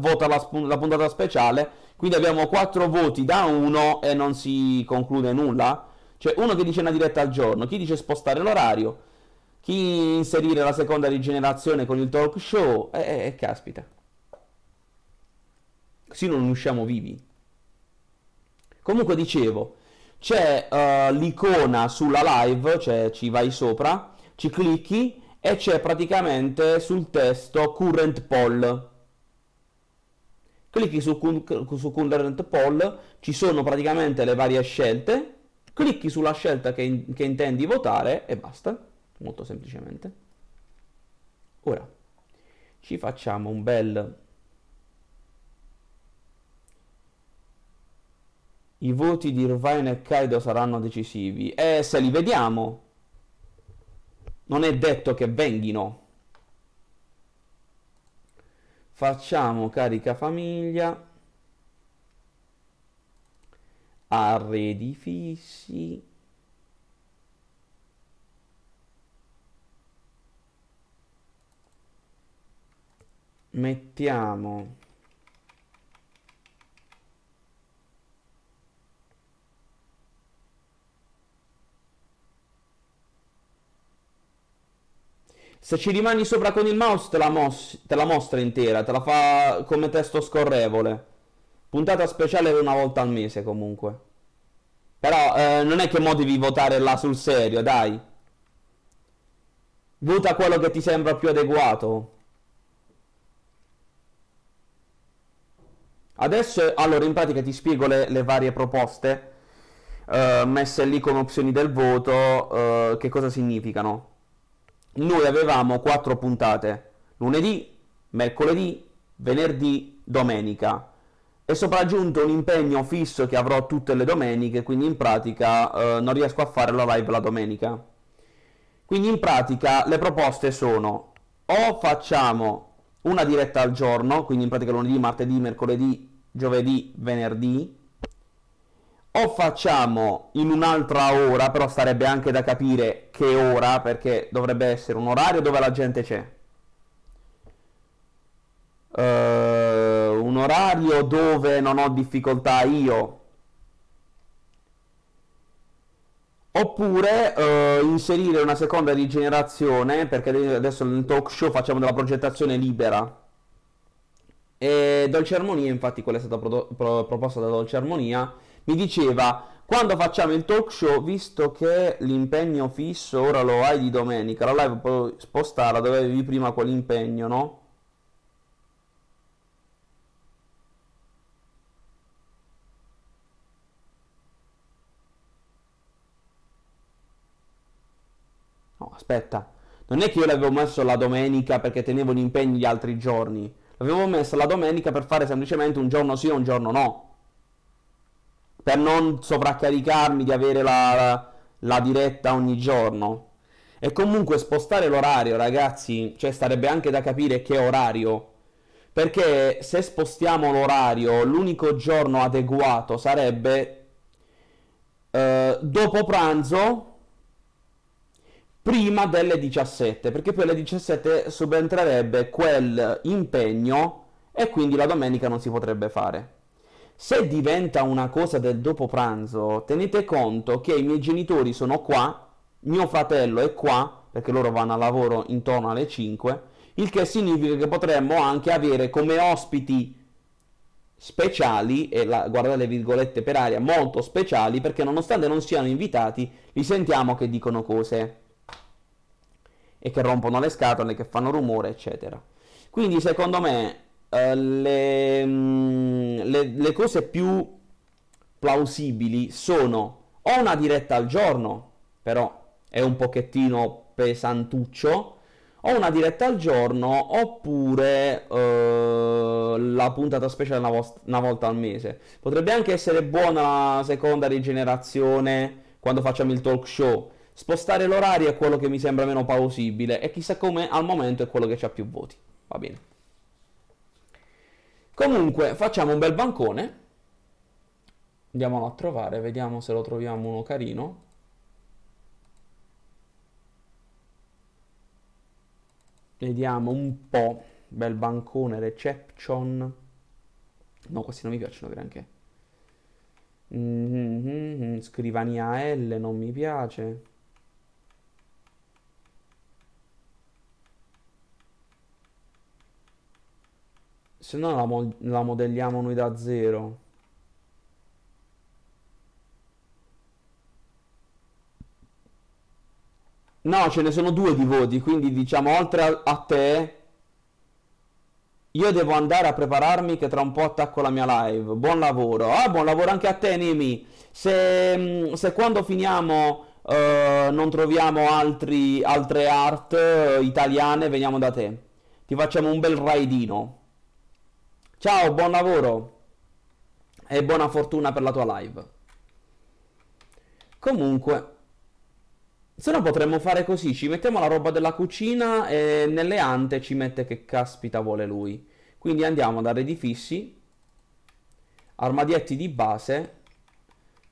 voto alla, alla puntata speciale quindi abbiamo 4 voti da 1 e non si conclude nulla. Cioè uno che dice una diretta al giorno, chi dice spostare l'orario, chi inserire la seconda rigenerazione con il talk show, e eh, eh, eh, caspita. Così non usciamo vivi. Comunque dicevo, c'è uh, l'icona sulla live, cioè ci vai sopra, ci clicchi e c'è praticamente sul testo current poll clicchi su, su Current Poll, ci sono praticamente le varie scelte, clicchi sulla scelta che, in, che intendi votare e basta, molto semplicemente. Ora, ci facciamo un bel... I voti di Irvine e Kaido saranno decisivi. E eh, se li vediamo, non è detto che venghino facciamo carica famiglia arredi fissi mettiamo Se ci rimani sopra con il mouse te la, mos- te la mostra intera, te la fa come testo scorrevole. Puntata speciale una volta al mese comunque. Però eh, non è che mo devi votare là sul serio, dai. Vota quello che ti sembra più adeguato. Adesso, allora, in pratica ti spiego le, le varie proposte eh, messe lì con opzioni del voto, eh, che cosa significano noi avevamo quattro puntate, lunedì, mercoledì, venerdì, domenica. e sopraggiunto un impegno fisso che avrò tutte le domeniche, quindi in pratica eh, non riesco a fare la live la domenica. Quindi in pratica le proposte sono o facciamo una diretta al giorno, quindi in pratica lunedì, martedì, mercoledì, giovedì, venerdì, o facciamo in un'altra ora, però sarebbe anche da capire che ora, perché dovrebbe essere un orario dove la gente c'è. Uh, un orario dove non ho difficoltà io. Oppure uh, inserire una seconda rigenerazione, perché adesso nel talk show facciamo della progettazione libera. E Dolce Armonia, infatti quella è stata pro proposta da Dolce Armonia mi diceva quando facciamo il talk show, visto che l'impegno fisso ora lo hai di domenica, la live puoi spostarla dove avevi prima quell'impegno, no? No, aspetta, non è che io l'avevo messo la domenica perché tenevo gli impegni gli altri giorni, l'avevo messa la domenica per fare semplicemente un giorno sì e un giorno no per non sovraccaricarmi di avere la, la diretta ogni giorno. E comunque spostare l'orario, ragazzi, cioè starebbe anche da capire che orario. Perché se spostiamo l'orario, l'unico giorno adeguato sarebbe eh, dopo pranzo, prima delle 17, perché poi alle 17 subentrerebbe quel impegno e quindi la domenica non si potrebbe fare. Se diventa una cosa del dopo pranzo, tenete conto che i miei genitori sono qua, mio fratello è qua, perché loro vanno a lavoro intorno alle 5, il che significa che potremmo anche avere come ospiti speciali, e la, guardate le virgolette per aria, molto speciali, perché nonostante non siano invitati, li sentiamo che dicono cose e che rompono le scatole, che fanno rumore, eccetera. Quindi secondo me eh, le, mm, le, le cose più plausibili sono o una diretta al giorno, però è un pochettino pesantuccio, o una diretta al giorno oppure eh, la puntata speciale una, vo- una, volta al mese. Potrebbe anche essere buona la seconda rigenerazione quando facciamo il talk show. Spostare l'orario è quello che mi sembra meno plausibile e chissà come al momento è quello che ha più voti. Va bene. Comunque, facciamo un bel bancone. Andiamolo a trovare, vediamo se lo troviamo uno carino. Vediamo un po'. Bel bancone, reception. No, questi non mi piacciono granché. Mm -hmm, scrivania L non mi piace. Se no la, mo la modelliamo noi da zero. No, ce ne sono due di voti, quindi diciamo oltre a, a te... Io devo andare a prepararmi che tra un po' attacco la mia live. Buon lavoro. Ah, buon lavoro anche a te, Nemi. Se, mm, se quando finiamo eh, non troviamo altri, altre art eh, italiane, veniamo da te. Ti facciamo un bel raidino. Ciao, buon lavoro e buona fortuna per la tua live. Comunque, se no potremmo fare così, ci mettiamo la roba della cucina e nelle ante ci mette che caspita vuole lui. Quindi andiamo ad arredi fissi, armadietti di base,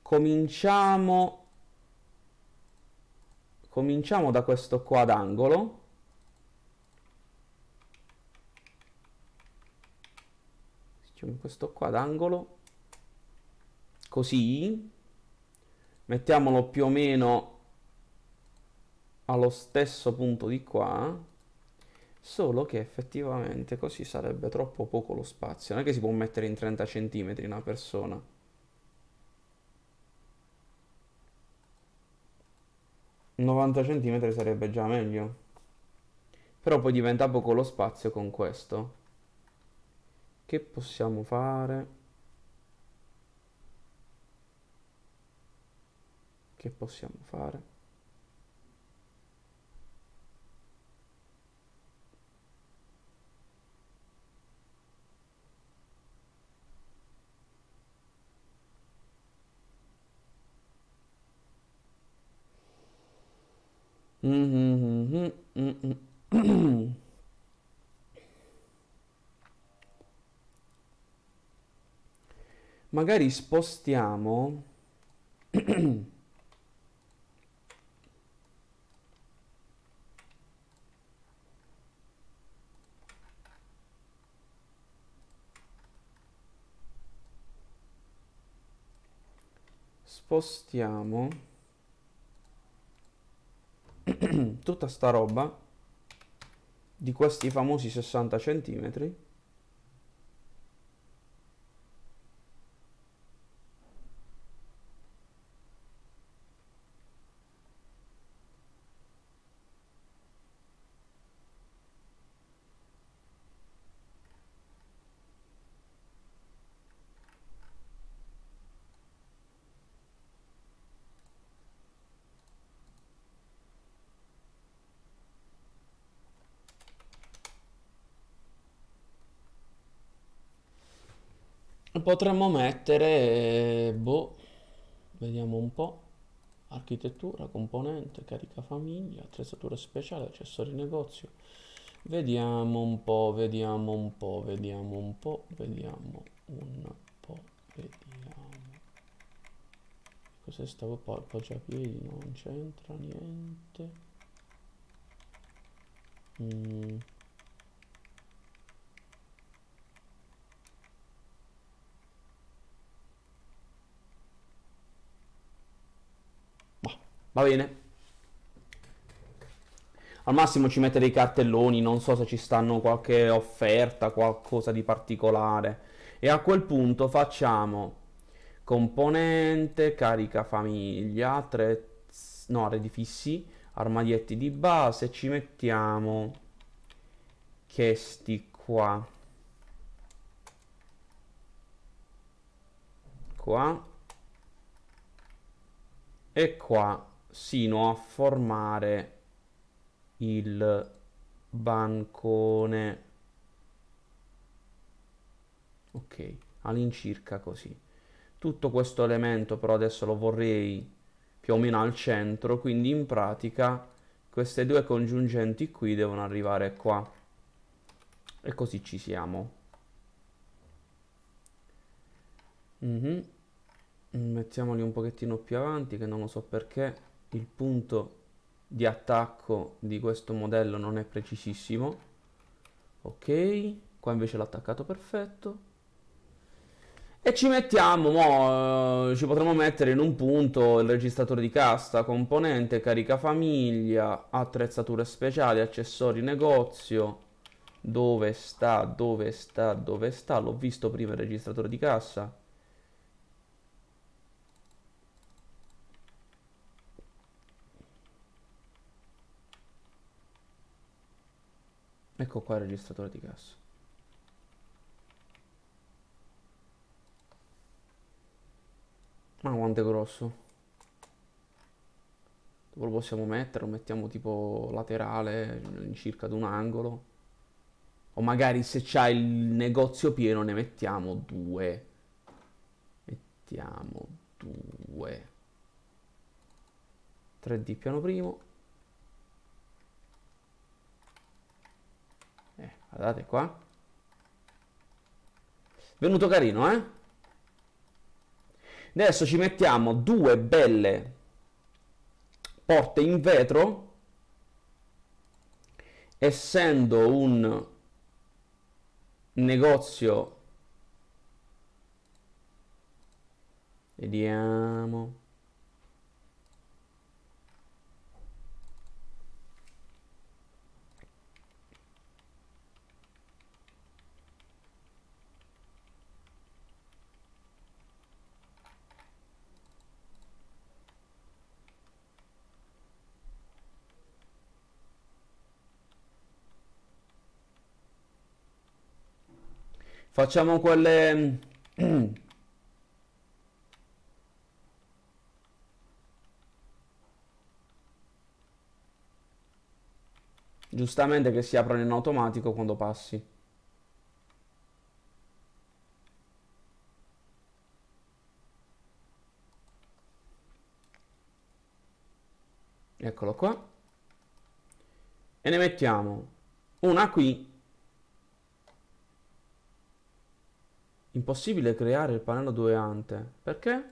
cominciamo, cominciamo da questo qua d'angolo. facciamo questo qua d'angolo così mettiamolo più o meno allo stesso punto di qua solo che effettivamente così sarebbe troppo poco lo spazio non è che si può mettere in 30 cm una persona In 90 cm sarebbe già meglio però poi diventa poco lo spazio con questo che possiamo fare? Che possiamo fare? Mm-hmm. Mm -hmm. magari spostiamo spostiamo tutta sta roba di questi famosi 60 centimetri potremmo mettere, boh, vediamo un po', architettura, componente, carica famiglia, attrezzatura speciale, accessori negozio. Vediamo un po', vediamo un po', vediamo un po', vediamo un po', vediamo. Cos'è stavo poi? Appoggiapiedi, non c'entra niente. Mm. Va bene? Al massimo ci mette dei cartelloni, non so se ci stanno qualche offerta, qualcosa di particolare. E a quel punto facciamo componente, carica famiglia, tre, no, arredi fissi, armadietti di base, ci mettiamo questi qua. Qua. E qua sino a formare il bancone ok all'incirca così tutto questo elemento però adesso lo vorrei più o meno al centro quindi in pratica queste due congiungenti qui devono arrivare qua e così ci siamo mm -hmm. mettiamoli un pochettino più avanti che non lo so perché il punto di attacco di questo modello non è precisissimo ok qua invece l'ha attaccato perfetto e ci mettiamo, mo, eh, ci potremmo mettere in un punto il registratore di cassa componente, caricafamiglia, attrezzature speciali, accessori, negozio, dove sta, dove sta, dove sta, l'ho visto prima il registratore di cassa, Ecco qua il registratore di gas. Ma quanto è grosso? Dove lo possiamo mettere? Lo mettiamo tipo laterale, circa di un angolo. O magari se c'ha il negozio pieno ne mettiamo due. Mettiamo due. 3D piano primo. guardate qua, venuto carino, eh? Adesso ci mettiamo due belle porte in vetro, essendo un negozio, vediamo, Facciamo quelle... Giustamente che si aprono in automatico quando passi. Eccolo qua. E ne mettiamo una qui Impossibile creare il panello doveante. Perché?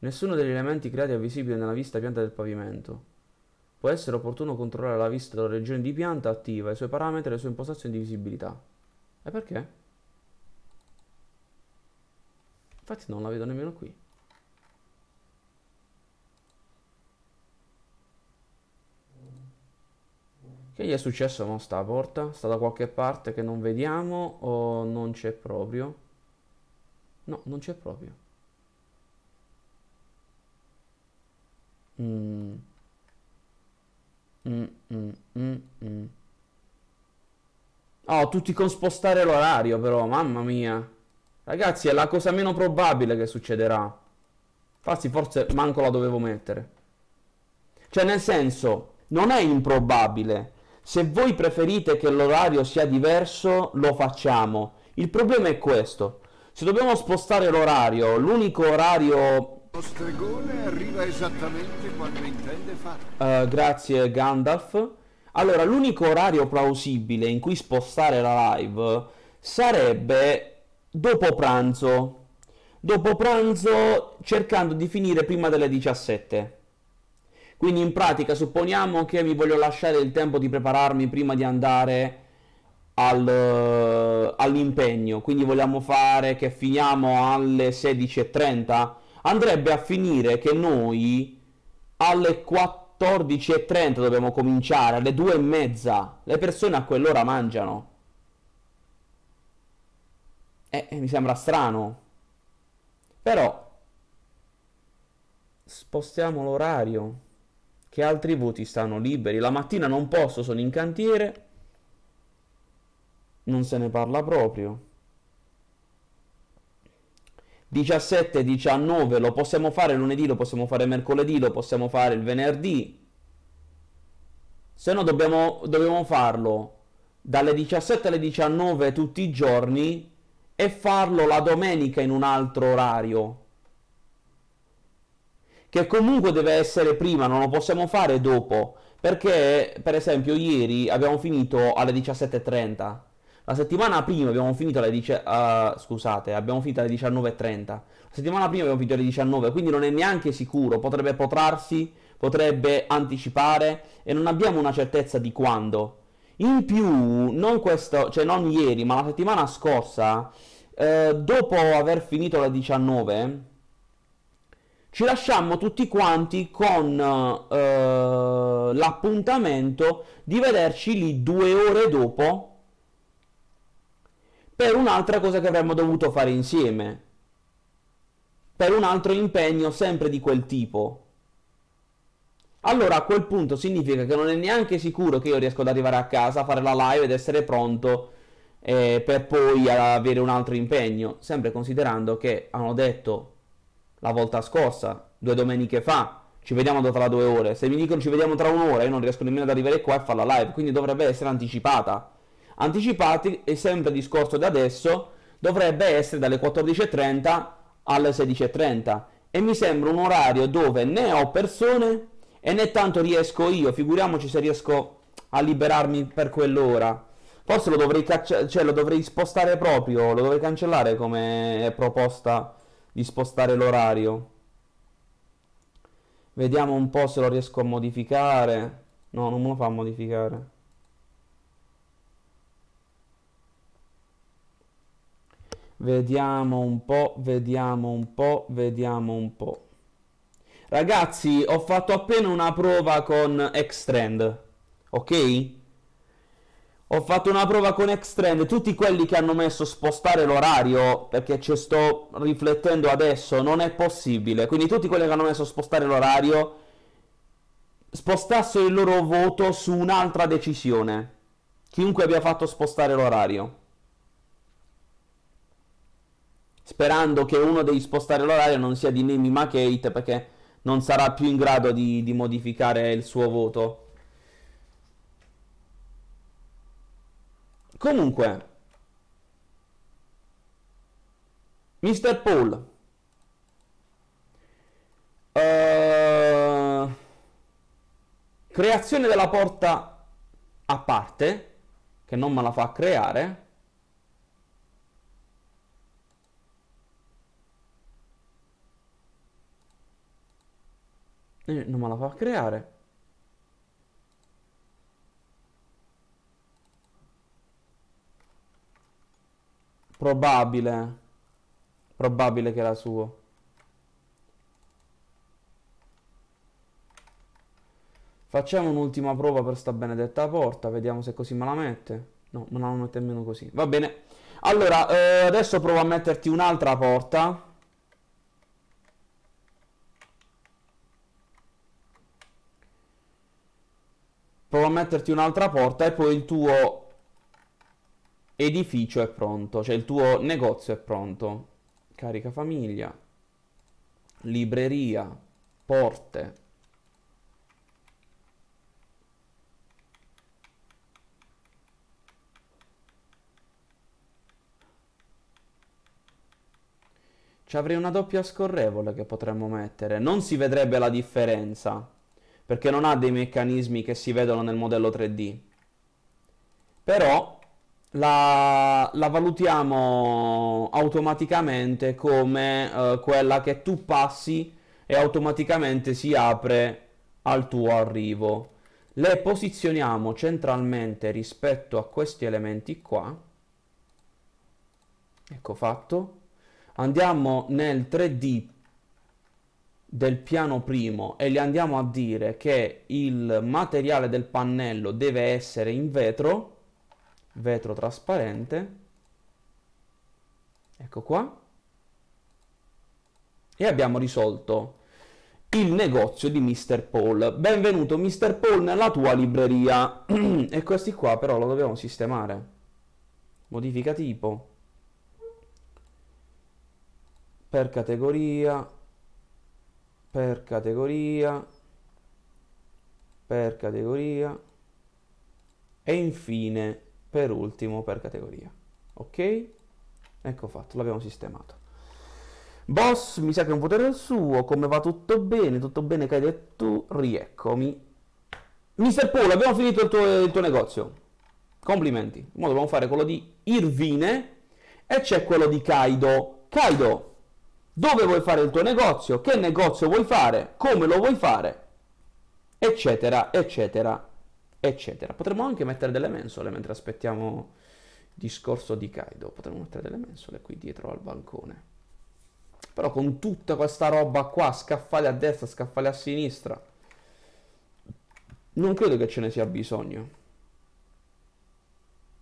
Nessuno degli elementi creati è visibile nella vista pianta del pavimento. Può essere opportuno controllare la vista della regione di pianta attiva, i suoi parametri e le sue impostazioni di visibilità. E perché? Infatti non la vedo nemmeno qui. Che gli è successo con sta porta? Sta da qualche parte che non vediamo o non c'è proprio? No, non c'è proprio. Mm. Mm, mm. mm, mm, oh, tutti con spostare l'orario però, mamma mia. Ragazzi, è la cosa meno probabile che succederà. Farsi forse manco la dovevo mettere. Cioè, nel senso, non è improbabile. Se voi preferite che l'orario sia diverso, lo facciamo. Il problema è questo. Se dobbiamo spostare l'orario, l'unico orario... Lo stregone arriva esattamente quando intende farlo. Uh, eh, grazie Gandalf. Allora, l'unico orario plausibile in cui spostare la live sarebbe dopo pranzo. Dopo pranzo cercando di finire prima delle 17. Quindi in pratica supponiamo che mi voglio lasciare il tempo di prepararmi prima di andare al, eh, all'impegno, quindi vogliamo fare che finiamo alle 16.30, andrebbe a finire che noi alle 14.30 dobbiamo cominciare, alle 2.30, le persone a quell'ora mangiano. Eh, eh, mi sembra strano. Però spostiamo l'orario. Che altri voti stanno liberi? La mattina non posso, sono in cantiere non se ne parla proprio. 17, 19 lo possiamo fare lunedì, lo possiamo fare mercoledì, lo possiamo fare il venerdì. Se no dobbiamo, dobbiamo farlo dalle 17 alle 19 tutti i giorni e farlo la domenica in un altro orario. Che comunque deve essere prima, non lo possiamo fare dopo. Perché, per esempio, ieri abbiamo finito alle 17.30. La settimana prima abbiamo finito alle, dice, uh, scusate, abbiamo finito alle 19.30. La settimana prima abbiamo finito alle 19, quindi non è neanche sicuro, potrebbe potrarsi, potrebbe anticipare e non abbiamo una certezza di quando. In più, non questo, cioè non ieri, ma la settimana scorsa, eh, dopo aver finito alle 19, ci lasciammo tutti quanti con eh, l'appuntamento di vederci lì due ore dopo per un'altra cosa che avremmo dovuto fare insieme, per un altro impegno sempre di quel tipo. Allora a quel punto significa che non è neanche sicuro che io riesco ad arrivare a casa, a fare la live ed essere pronto eh, per poi avere un altro impegno, sempre considerando che hanno detto la volta scorsa, due domeniche fa, ci vediamo tra due ore, se mi dicono ci vediamo tra un'ora io non riesco nemmeno ad arrivare qua e fare la live, quindi dovrebbe essere anticipata anticipati e sempre discorso da adesso dovrebbe essere dalle 14.30 alle 16.30 e mi sembra un orario dove né ho persone e né tanto riesco io, figuriamoci se riesco a liberarmi per quell'ora. Forse lo dovrei, caccia- cioè, lo dovrei spostare proprio, lo dovrei cancellare come proposta di spostare l'orario. Vediamo un po' se lo riesco a modificare. No, non me lo fa modificare. Vediamo un po', vediamo un po', vediamo un po'. Ragazzi, ho fatto appena una prova con Xtrend, ok? Ho fatto una prova con Xtrend, tutti quelli che hanno messo spostare l'orario, perché ci sto riflettendo adesso, non è possibile. Quindi tutti quelli che hanno messo spostare l'orario, spostassero il loro voto su un'altra decisione. Chiunque abbia fatto spostare l'orario sperando che uno devi spostare l'orario non sia di Nemi ma perché non sarà più in grado di, di modificare il suo voto. Comunque, Mr. Paul. Uh, creazione della porta a parte, che non me la fa creare. E non me la fa creare. Probabile. Probabile che era suo. Facciamo un'ultima prova per sta benedetta porta, vediamo se così me la mette. No, me la mette nemmeno così. Va bene. Allora, eh, adesso provo a metterti un'altra porta. Provo a metterti un'altra porta e poi il tuo edificio è pronto, cioè il tuo negozio è pronto. Carica famiglia, libreria, porte. Ci avrei una doppia scorrevole che potremmo mettere. Non si vedrebbe la differenza perché non ha dei meccanismi che si vedono nel modello 3D. Però la, la valutiamo automaticamente come eh, quella che tu passi e automaticamente si apre al tuo arrivo. Le posizioniamo centralmente rispetto a questi elementi qua. Ecco fatto. Andiamo nel 3D del piano primo e gli andiamo a dire che il materiale del pannello deve essere in vetro, vetro trasparente, ecco qua, e abbiamo risolto il negozio di Mr. Paul. Benvenuto Mr. Paul nella tua libreria. e questi qua però lo dobbiamo sistemare. Modifica tipo. Per categoria, per categoria per categoria e infine per ultimo per categoria ok ecco fatto l'abbiamo sistemato boss mi sa che è un potere del suo come va tutto bene tutto bene che hai detto rieccomi Mr. Paul abbiamo finito il tuo, il tuo negozio complimenti ora dobbiamo fare quello di Irvine e c'è quello di Kaido Kaido dove vuoi fare il tuo negozio, che negozio vuoi fare, come lo vuoi fare, eccetera, eccetera, eccetera. Potremmo anche mettere delle mensole mentre aspettiamo il discorso di Kaido, potremmo mettere delle mensole qui dietro al balcone. Però con tutta questa roba qua, scaffale a destra, scaffale a sinistra, non credo che ce ne sia bisogno.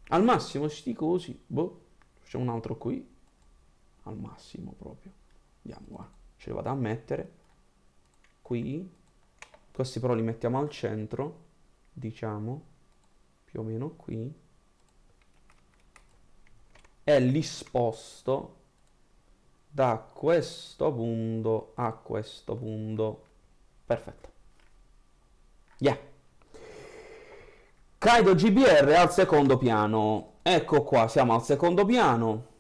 Al massimo sti dico così, boh, facciamo un altro qui, al massimo proprio andiamo qua, ce le vado a mettere qui, questi però li mettiamo al centro, diciamo, più o meno qui, e li sposto da questo punto a questo punto, perfetto, yeah. Kaido GBR al secondo piano, ecco qua, siamo al secondo piano,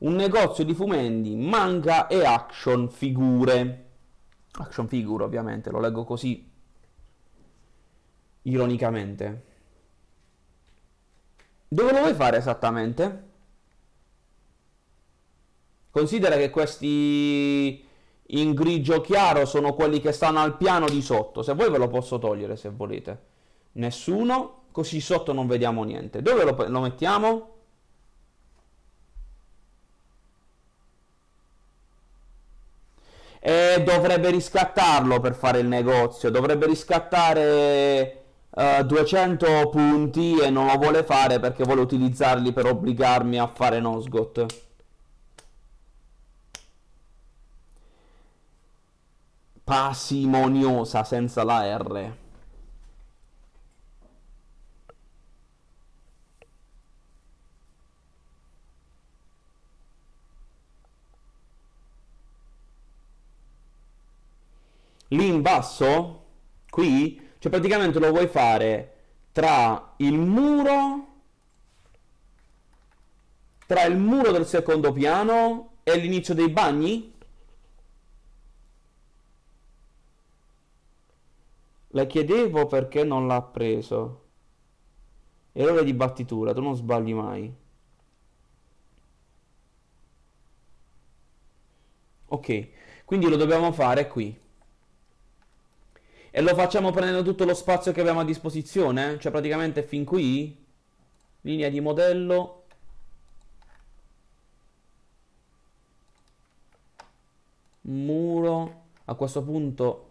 un negozio di fumendi, manga e action figure. Action figure ovviamente, lo leggo così ironicamente. Dove lo vuoi fare esattamente? Considera che questi in grigio chiaro sono quelli che stanno al piano di sotto. Se voi ve lo posso togliere se volete. Nessuno, così sotto non vediamo niente. Dove lo, lo mettiamo? e dovrebbe riscattarlo per fare il negozio, dovrebbe riscattare uh, eh, 200 punti e non lo vuole fare perché vuole utilizzarli per obbligarmi a fare Nosgot. Pasimoniosa senza la R. lì in basso, qui, cioè praticamente lo vuoi fare tra il muro, tra il muro del secondo piano e l'inizio dei bagni? La chiedevo perché non l'ha preso. E di battitura, tu non sbagli mai. Ok, quindi lo dobbiamo fare qui. E lo facciamo prendendo tutto lo spazio che abbiamo a disposizione? Cioè praticamente fin qui? Linea di modello. Muro. A questo punto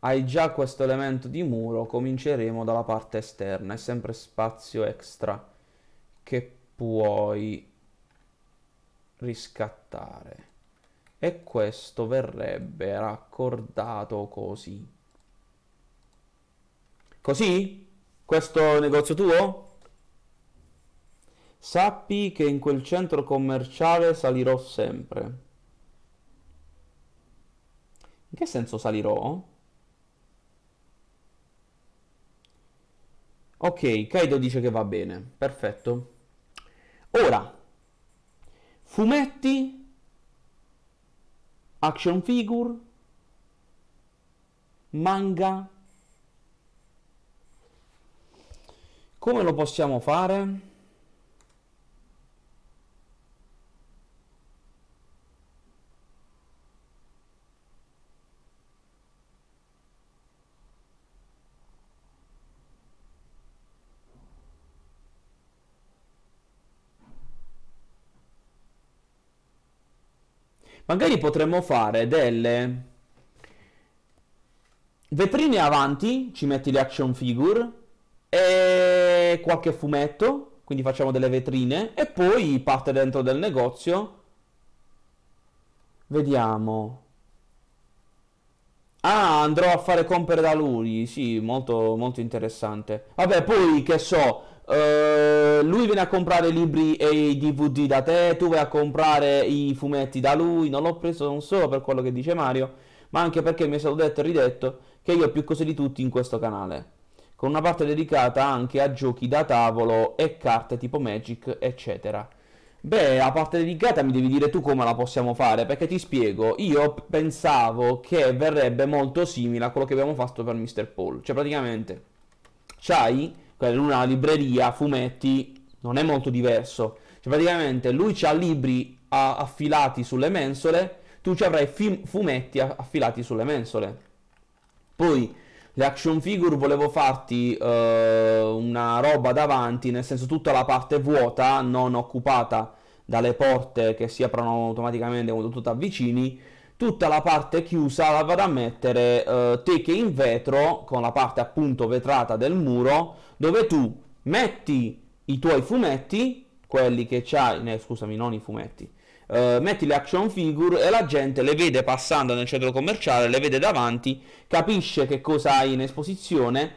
hai già questo elemento di muro. Cominceremo dalla parte esterna. È sempre spazio extra che puoi riscattare e questo verrebbe raccordato così. Così? Questo negozio tuo? Sappi che in quel centro commerciale salirò sempre. In che senso salirò? Ok, Kaido dice che va bene. Perfetto. Ora, fumetti action figure, manga. Come lo possiamo fare? Magari potremmo fare delle vetrine avanti, ci metti le action figure e qualche fumetto, quindi facciamo delle vetrine e poi parte dentro del negozio. Vediamo. Ah, andrò a fare compere da lui, sì, molto, molto interessante. Vabbè, poi che so, eh, lui viene a comprare i libri e i DVD da te, tu vai a comprare i fumetti da lui. Non l'ho preso non solo per quello che dice Mario, ma anche perché mi è stato detto e ridetto che io ho più cose di tutti in questo canale, con una parte dedicata anche a giochi da tavolo e carte tipo Magic, eccetera. Beh, la parte dedicata mi devi dire tu come la possiamo fare, perché ti spiego, io pensavo che verrebbe molto simile a quello che abbiamo fatto per Mr. Paul, cioè praticamente c'hai per una libreria fumetti non è molto diverso. Cioè, praticamente lui ha libri a- affilati sulle mensole, tu ci avrai fi- fumetti a- affilati sulle mensole. Poi le action figure volevo farti uh, una roba davanti, nel senso tutta la parte vuota, non occupata dalle porte che si aprono automaticamente quando tu ti avvicini, tutta la parte chiusa la vado a mettere eh, teche in vetro con la parte appunto vetrata del muro dove tu metti i tuoi fumetti, quelli che c'hai, ne, scusami, non i fumetti, Uh, metti le action figure e la gente le vede passando nel centro commerciale, le vede davanti, capisce che cosa hai in esposizione,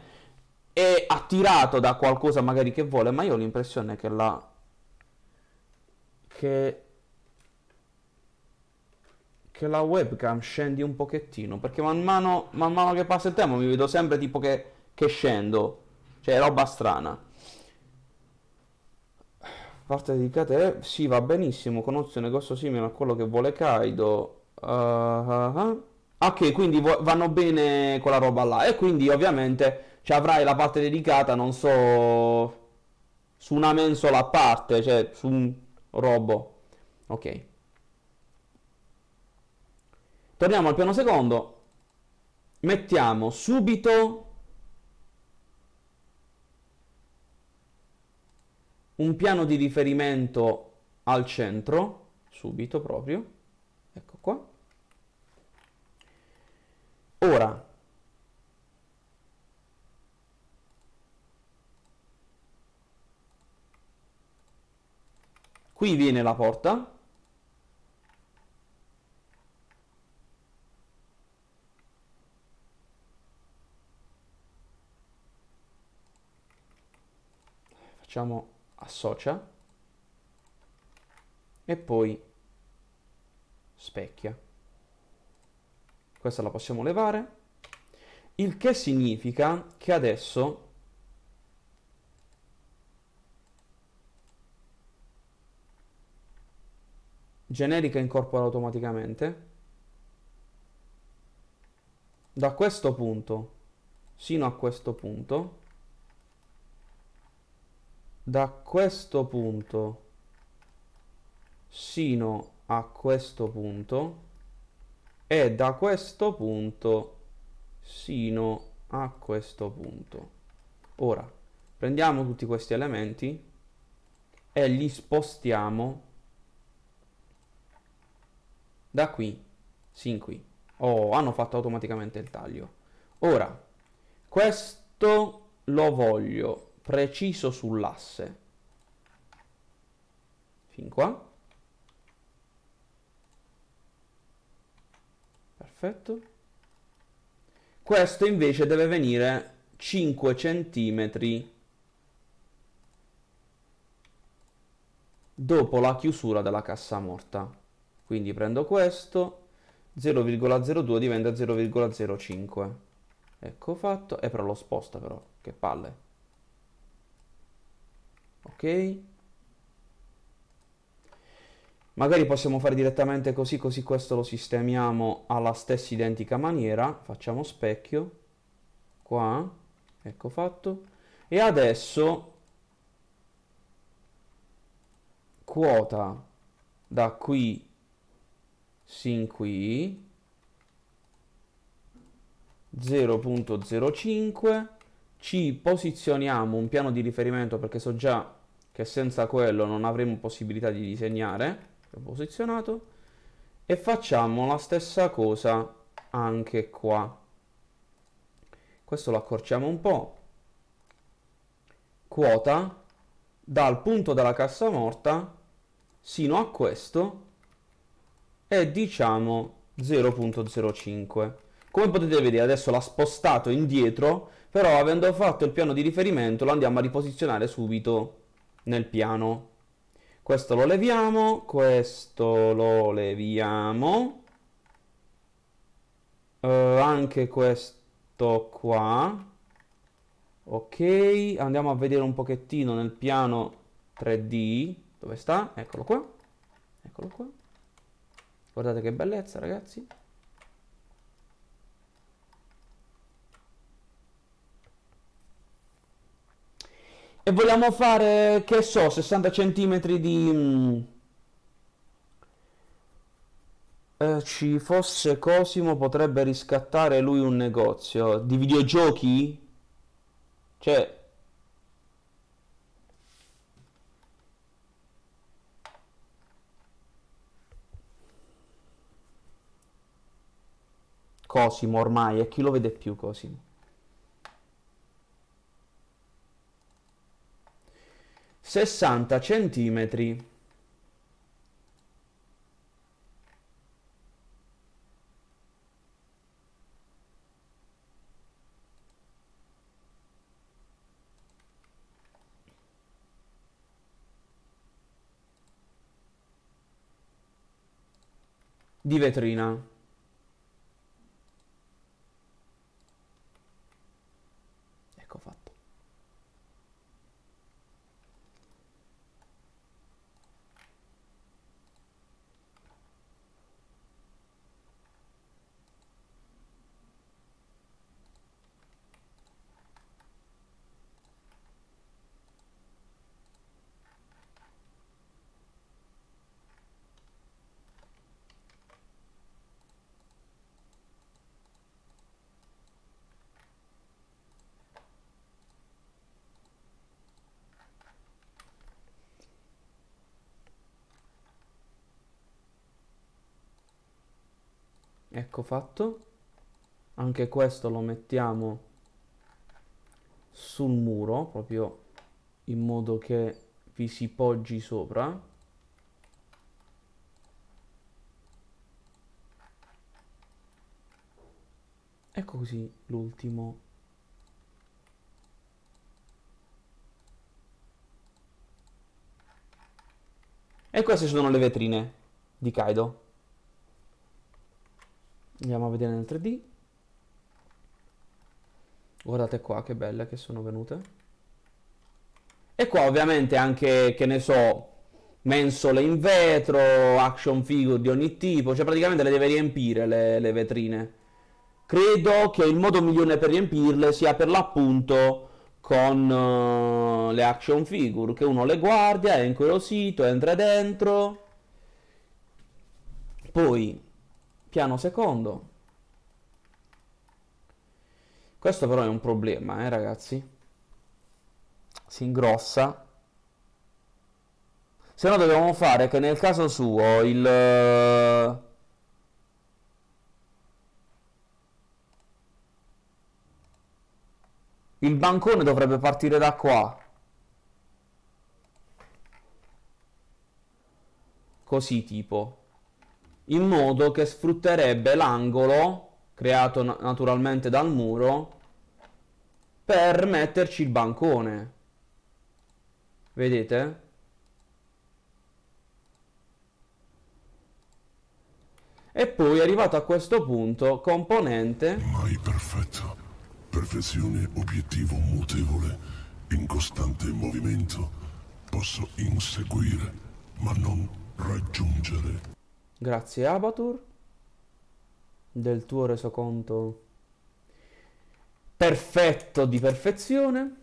è attirato da qualcosa magari che vuole, ma io ho l'impressione che la... che... che la webcam scendi un pochettino, perché man mano, man mano che passa il tempo mi vedo sempre tipo che, che scendo. Cioè, roba strana. Parte dedicata a... Eh? Sì, va benissimo, conosce un negozio simile a quello che vuole Kaido. Uh, uh, Ok, quindi vanno bene quella roba là. E quindi, ovviamente, cioè, avrai la parte dedicata, non so... Su una mensola a parte, cioè, su un robo. Ok. Torniamo al piano secondo. Mettiamo subito un piano di riferimento al centro, subito proprio, ecco qua. Ora, qui viene la porta, facciamo associa e poi specchia. Questa la possiamo levare, il che significa che adesso generica incorpora automaticamente. Da questo punto sino a questo punto da questo punto sino a questo punto e da questo punto sino a questo punto. Ora, prendiamo tutti questi elementi e li spostiamo da qui sin qui. Oh, hanno fatto automaticamente il taglio. Ora, questo lo voglio preciso sull'asse. Fin qua. Perfetto. Questo invece deve venire 5 centimetri dopo la chiusura della cassa morta. Quindi prendo questo, 0,02 diventa 0,05. Ecco fatto, e però lo sposta però, che palle ok magari possiamo fare direttamente così così questo lo sistemiamo alla stessa identica maniera facciamo specchio qua ecco fatto e adesso quota da qui sin qui 0.05 ci posizioniamo un piano di riferimento perché so già che senza quello non avremo possibilità di disegnare, l'ho posizionato, e facciamo la stessa cosa anche qua. Questo lo accorciamo un po'. Quota dal punto della cassa morta sino a questo e diciamo 0.05. Come potete vedere adesso l'ha spostato indietro, però avendo fatto il piano di riferimento lo andiamo a riposizionare subito nel piano. Questo lo leviamo, questo lo leviamo, eh, anche questo qua. Ok, andiamo a vedere un pochettino nel piano 3D. Dove sta? Eccolo qua. Eccolo qua. Guardate che bellezza, ragazzi. e vogliamo fare, che so, 60 cm di... Mm, eh, ci fosse Cosimo potrebbe riscattare lui un negozio di videogiochi? Cioè... Cosimo ormai, e chi lo vede più Cosimo? 60 centimetri. di vetrina. ecco fatto anche questo lo mettiamo sul muro proprio in modo che vi si poggi sopra ecco così l'ultimo e queste sono le vetrine di Kaido Andiamo a vedere nel 3D. Guardate qua che belle che sono venute. E qua ovviamente anche, che ne so, mensole in vetro, action figure di ogni tipo, cioè praticamente le deve riempire le, le vetrine. Credo che il modo migliore per riempirle sia per l'appunto con uh, le action figure, che uno le guarda, è incuriosito, entra dentro. Poi piano secondo. Questo però è un problema, eh ragazzi. Si ingrossa. Se no dobbiamo fare che nel caso suo il... Eh, il bancone dovrebbe partire da qua. Così tipo in modo che sfrutterebbe l'angolo creato naturalmente dal muro per metterci il bancone. Vedete? E poi arrivato a questo punto, componente... Mai perfetta. Perfezione obiettivo mutevole, in costante movimento. Posso inseguire, ma non raggiungere. Grazie Abatur del tuo resoconto perfetto di perfezione.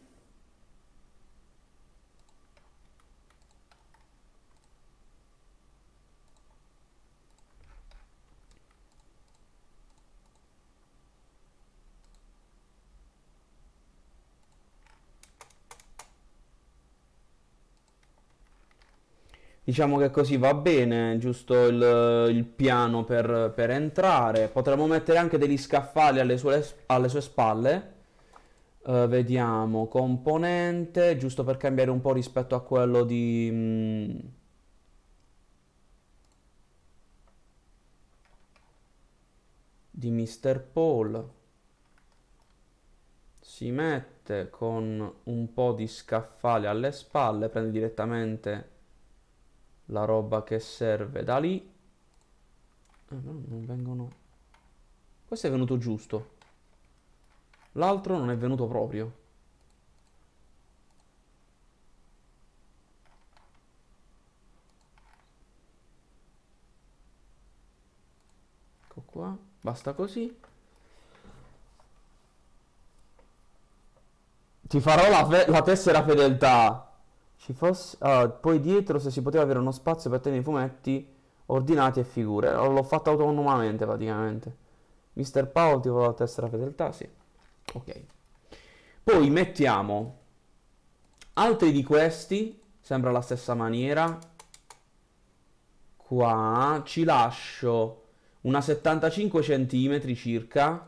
Diciamo che così va bene, giusto il, il piano per, per, entrare. Potremmo mettere anche degli scaffali alle sue, alle sue spalle. Uh, vediamo, componente, giusto per cambiare un po' rispetto a quello di... Mh, mm, di Mr. Paul. Si mette con un po' di scaffale alle spalle, prende direttamente la roba che serve da lì. Eh, non vengono... Questo è venuto giusto. L'altro non è venuto proprio. Ecco qua. Basta così. Ti farò la, la tessera fedeltà. Ci fosse, ah, poi dietro se si poteva avere uno spazio per tenere i fumetti ordinati e figure. L'ho fatto autonomamente praticamente. Mister Paolo ti vuole la tessera fedeltà, sì. Ok. Poi mettiamo altri di questi, sembra la stessa maniera. Qua ci lascio una 75 cm circa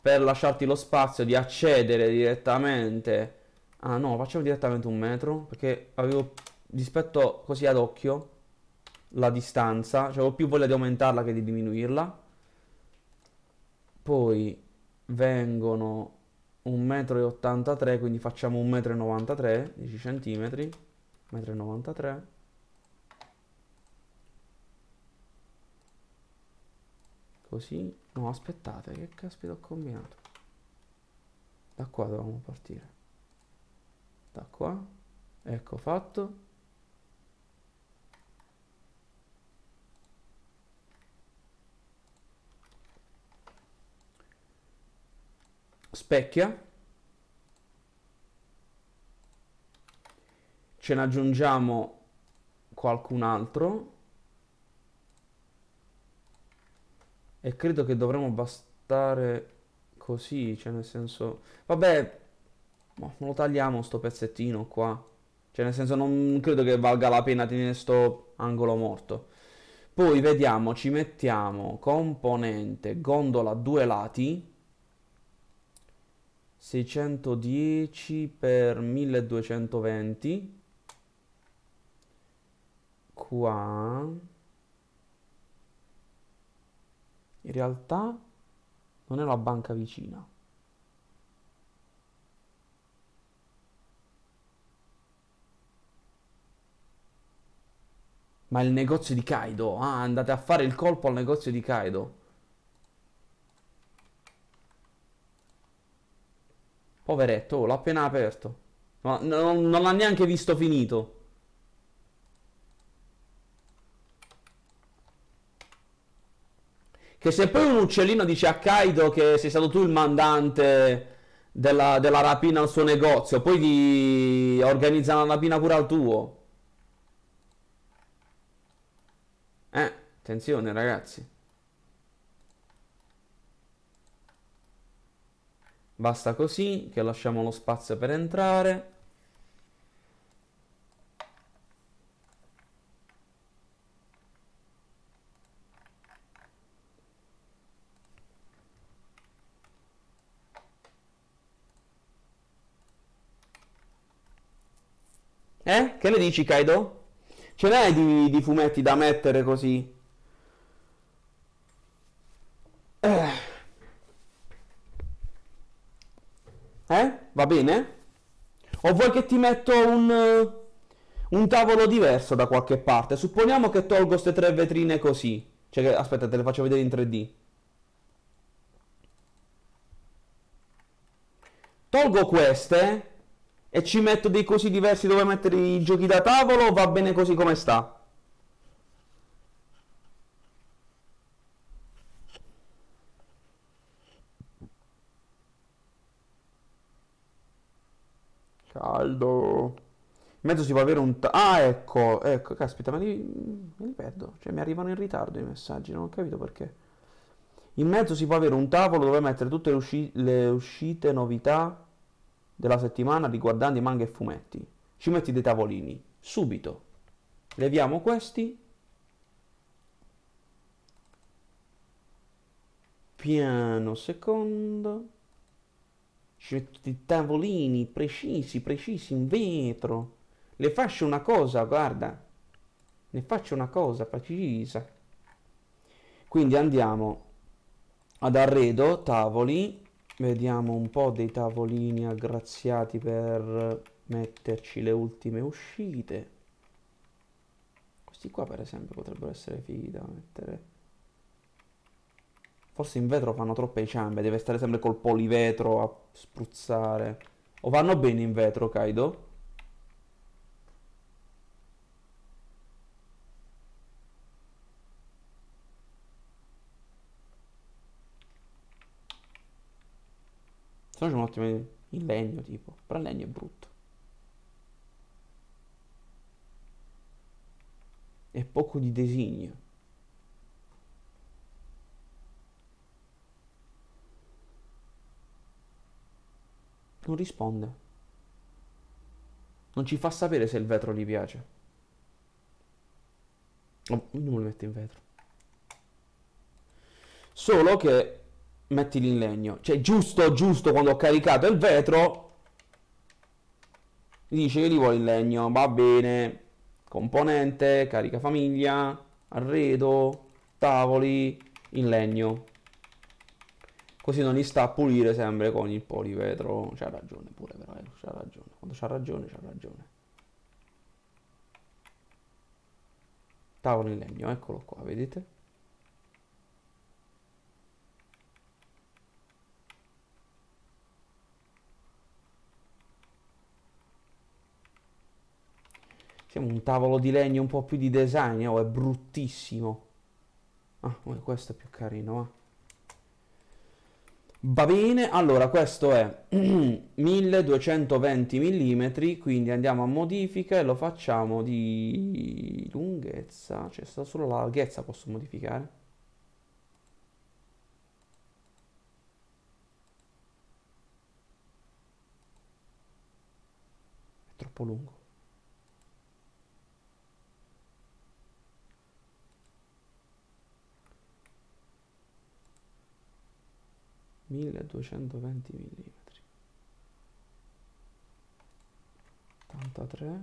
per lasciarti lo spazio di accedere direttamente Ah no, facciamo direttamente un metro, perché avevo, rispetto così ad occhio, la distanza, cioè avevo più voglia di aumentarla che di diminuirla. Poi vengono 1,83 m, quindi facciamo 1,93 m, 10 cm, 1,93 m. Così, no aspettate, che caspita ho combinato? Da qua dovevamo partire da qua ecco fatto specchia ce ne aggiungiamo qualcun altro e credo che dovremmo bastare così cioè nel senso vabbè Boh, lo tagliamo sto pezzettino qua. Cioè nel senso non credo che valga la pena tenere sto angolo morto. Poi vediamo, ci mettiamo componente gondola due lati. 610 x 1220 qua in realtà non è la banca vicina Ma il negozio di Kaido. Ah, andate a fare il colpo al negozio di Kaido. Poveretto, oh, l'ho appena aperto. Ma non, non l'ha neanche visto finito. Che se poi un uccellino dice a Kaido che sei stato tu il mandante della, della rapina al suo negozio, poi ti organizza una rapina pure al tuo. Attenzione ragazzi. Basta così che lasciamo lo spazio per entrare. Eh? Che ne dici Kaido? Ce n'hai di, di fumetti da mettere così? Eh? Va bene? O vuoi che ti metto un, eh, un tavolo diverso da qualche parte? Supponiamo che tolgo queste tre vetrine così. Cioè, aspetta, te le faccio vedere in 3D. Tolgo queste e ci metto dei cosi diversi dove mettere i giochi da tavolo o va bene così come sta? Caldo. In mezzo si può avere un... ah, ecco, ecco, caspita, ma li, me li perdo. Cioè, mi arrivano in ritardo i messaggi, non ho capito perché. In mezzo si può avere un tavolo dove mettere tutte le, usci... le uscite, novità della settimana riguardanti manga e fumetti. Ci metti dei tavolini, subito. Leviamo questi. Piano secondo ci metto dei tavolini precisi, precisi in vetro. Le faccio una cosa, guarda. Ne faccio una cosa precisa. Quindi andiamo ad arredo, tavoli. Vediamo un po' dei tavolini aggraziati per metterci le ultime uscite. Questi qua per esempio potrebbero essere fighi da mettere. Forse in vetro fanno troppe ciambe, deve stare sempre col polivetro a spruzzare. O vanno bene in vetro, Kaido? Se no c'è un'ottima in legno, tipo. Però il legno è brutto. E poco di designo. Non risponde. Non ci fa sapere se il vetro gli piace. Oh, non lo mette in vetro. Solo che mettili in legno. Cioè, giusto, giusto, quando ho caricato il vetro, dice che li vuole in legno. Va bene. Componente, carica famiglia, arredo, tavoli, in legno. Così non gli sta a pulire sempre con il polivetro. C'ha ragione pure però, eh, c'ha ragione. Quando c'ha ragione, c'ha ragione. Tavolo in legno, eccolo qua, vedete? Siamo un tavolo di legno un po' più di design, eh, oh, è bruttissimo. Ah, questo è più carino, va. Eh? Va bene, allora questo è 1220 mm, quindi andiamo a modifica e lo facciamo di lunghezza, cioè solo la larghezza posso modificare. È troppo lungo. 1220 mm 83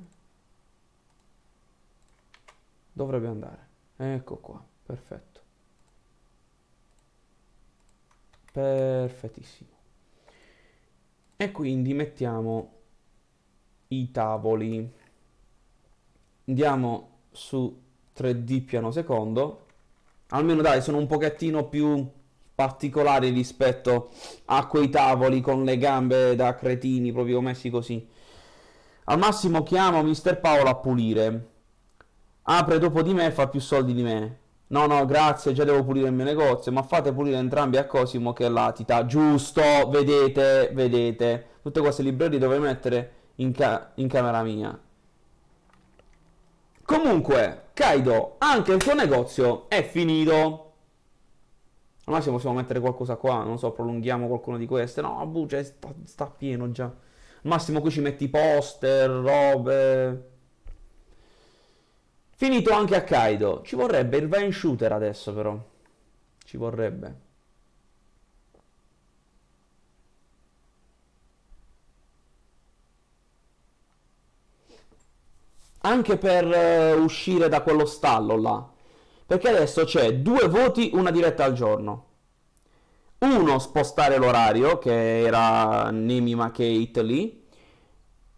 dovrebbe andare ecco qua perfetto perfettissimo e quindi mettiamo i tavoli andiamo su 3D piano secondo almeno dai sono un pochettino più particolari rispetto a quei tavoli con le gambe da cretini proprio messi così. Al massimo chiamo Mister Paolo a pulire. Apre dopo di me e fa più soldi di me. No, no, grazie, già devo pulire il mio negozio, ma fate pulire entrambi a Cosimo che è latita. Giusto, vedete, vedete. Tutte queste librerie dove mettere in, ca in camera mia. Comunque, Kaido, anche il tuo negozio è finito. Al massimo possiamo mettere qualcosa qua, non so, prolunghiamo qualcuno di queste. No, bu, cioè, sta, sta pieno già. Al massimo qui ci metti poster, robe... Finito anche a Kaido. Ci vorrebbe il Vine Shooter adesso però. Ci vorrebbe. Anche per eh, uscire da quello stallo là. Perché adesso c'è due voti, una diretta al giorno. Uno, spostare l'orario, che era Nemi Makate lì.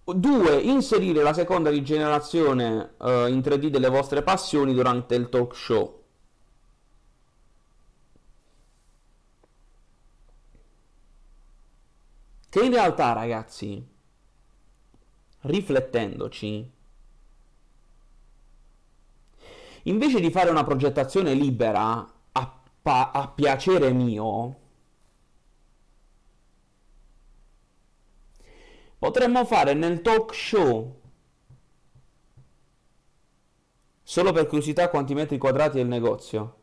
Due, inserire la seconda rigenerazione uh, in 3D delle vostre passioni durante il talk show. Che in realtà, ragazzi, riflettendoci, Invece di fare una progettazione libera a, pa- a piacere mio, potremmo fare nel talk show solo per curiosità quanti metri quadrati è il negozio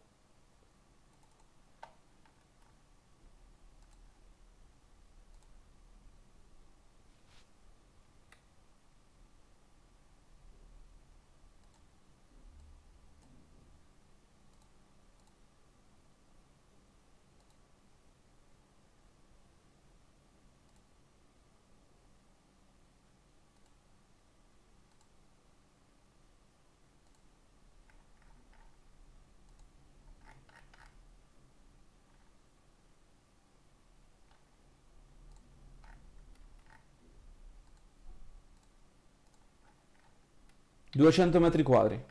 200 metri quadri.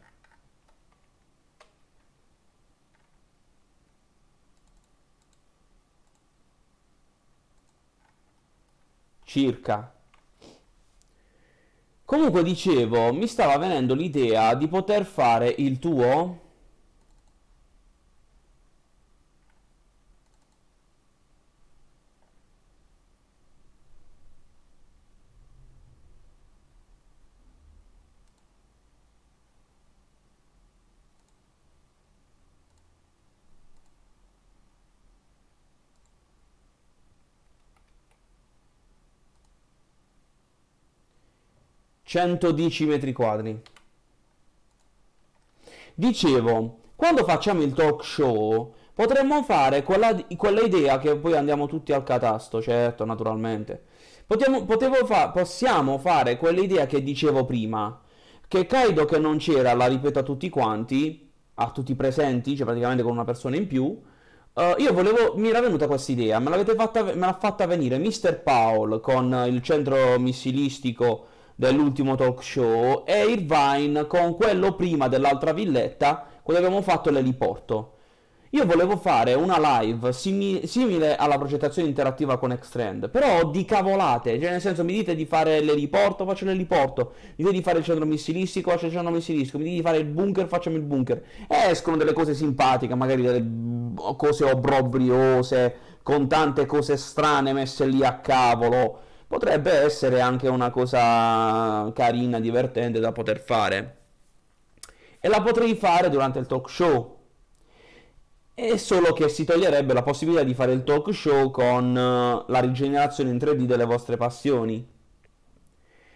Circa. Comunque dicevo, mi stava venendo l'idea di poter fare il tuo 110 metri quadri. Dicevo, quando facciamo il talk show potremmo fare quella, quella idea che poi andiamo tutti al catasto, certo, naturalmente. Potiamo, fa, possiamo fare quell'idea che dicevo prima, che Kaido che non c'era, la ripeto a tutti quanti, a tutti i presenti, cioè praticamente con una persona in più, Uh, io volevo, mi era venuta questa idea, me, me l'ha fatta venire Mr. Powell con il centro missilistico dell'ultimo talk show è Irvine con quello prima dell'altra villetta, quando abbiamo fatto l'eliporto. Io volevo fare una live simi- simile alla progettazione interattiva con Extrend, però di cavolate, cioè nel senso mi dite di fare l'eliporto, faccio l'eliporto, mi dite di fare il centro missilistico, faccio il centro missilistico, mi dite di fare il bunker, facciamo il bunker. E escono delle cose simpatiche, magari delle cose obbrobriose, con tante cose strane messe lì a cavolo potrebbe essere anche una cosa carina, divertente da poter fare. E la potrei fare durante il talk show. È solo che si toglierebbe la possibilità di fare il talk show con eh, la rigenerazione in 3D delle vostre passioni.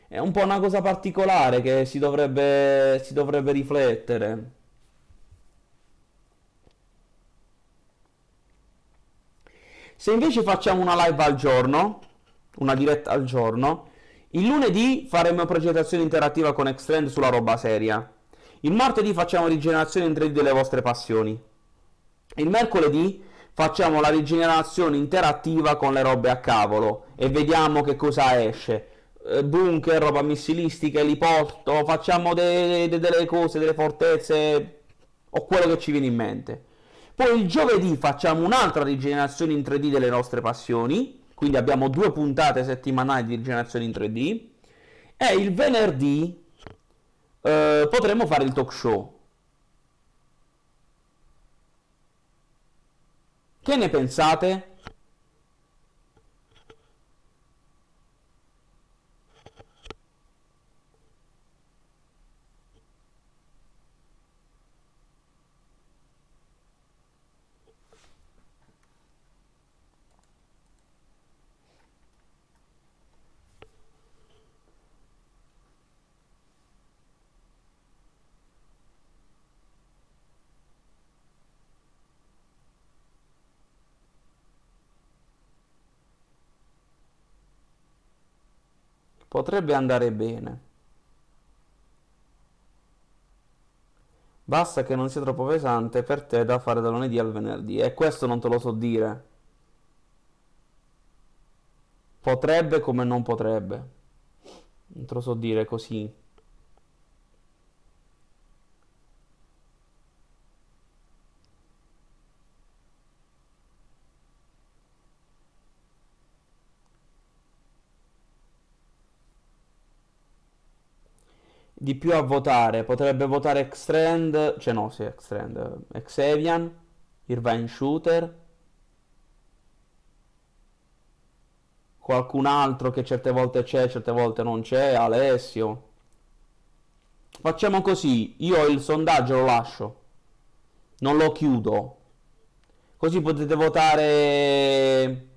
È un po' una cosa particolare che si dovrebbe, si dovrebbe riflettere. Se invece facciamo una live al giorno, una diretta al giorno. Il lunedì faremo progettazione interattiva con Extrend sulla roba seria. Il martedì facciamo rigenerazione in 3D delle vostre passioni. Il mercoledì facciamo la rigenerazione interattiva con le robe a cavolo e vediamo che cosa esce. Eh, bunker, roba missilistica, eliporto, facciamo de- de- delle cose, delle fortezze o quello che ci viene in mente. Poi il giovedì facciamo un'altra rigenerazione in 3D delle nostre passioni quindi abbiamo due puntate settimanali di Generazione in 3D e il venerdì eh, potremo fare il talk show. Che ne pensate? potrebbe andare bene. Basta che non sia troppo pesante per te da fare da lunedì al venerdì. E questo non te lo so dire. Potrebbe come non potrebbe. Non te lo so dire così. di più a votare. Potrebbe votare Xtrend, cioè no, sì, Xtrend, Xavian, Irvine Shooter. Qualcun altro che certe volte c'è, certe volte non c'è, Alessio. Facciamo così, io il sondaggio lo lascio, non lo chiudo. Così potete votare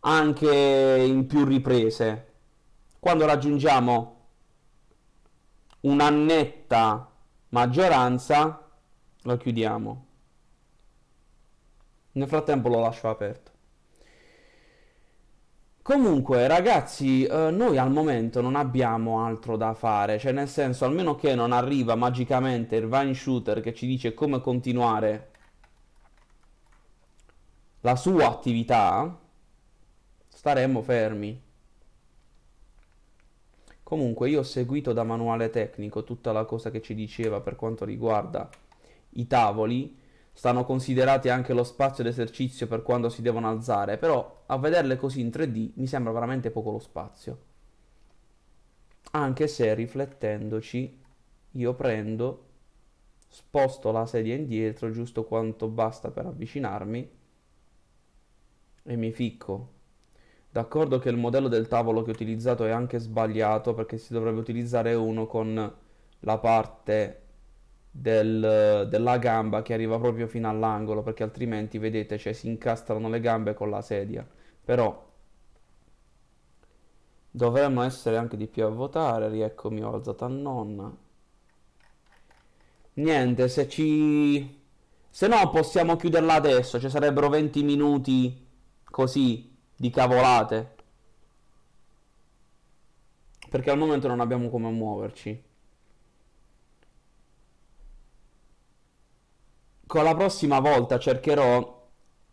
anche in più riprese. Quando raggiungiamo una netta maggioranza, lo chiudiamo. Nel frattempo lo lascio aperto. Comunque, ragazzi, eh, noi al momento non abbiamo altro da fare, cioè nel senso, almeno che non arriva magicamente il Vine Shooter che ci dice come continuare la sua attività, staremmo fermi. Comunque io ho seguito da manuale tecnico tutta la cosa che ci diceva per quanto riguarda i tavoli, stanno considerati anche lo spazio d'esercizio per quando si devono alzare, però a vederle così in 3D mi sembra veramente poco lo spazio. Anche se riflettendoci io prendo, sposto la sedia indietro giusto quanto basta per avvicinarmi e mi ficco D'accordo che il modello del tavolo che ho utilizzato è anche sbagliato perché si dovrebbe utilizzare uno con la parte del, della gamba che arriva proprio fino all'angolo perché altrimenti vedete cioè, si incastrano le gambe con la sedia. Però dovremmo essere anche di più a votare, rieccomi ho alzato a nonna. Niente, se ci... Se no possiamo chiuderla adesso, ci cioè, sarebbero 20 minuti così di cavolate. Perché al momento non abbiamo come muoverci. Con la prossima volta cercherò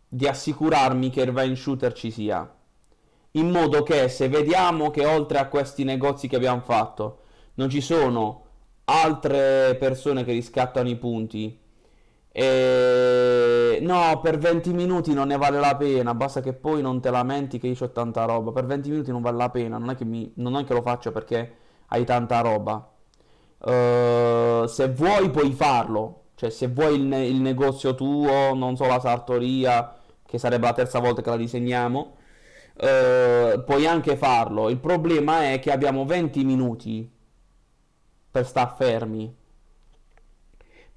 di assicurarmi che il vine shooter ci sia. In modo che se vediamo che oltre a questi negozi che abbiamo fatto non ci sono altre persone che riscattano i punti e... No, per 20 minuti non ne vale la pena. Basta che poi non te lamenti che io ho tanta roba. Per 20 minuti non vale la pena. Non è che, mi... non è che lo faccio perché hai tanta roba. Uh, se vuoi puoi farlo. Cioè, se vuoi il, ne- il negozio tuo, non so, la sartoria, che sarebbe la terza volta che la disegniamo, uh, puoi anche farlo. Il problema è che abbiamo 20 minuti per star fermi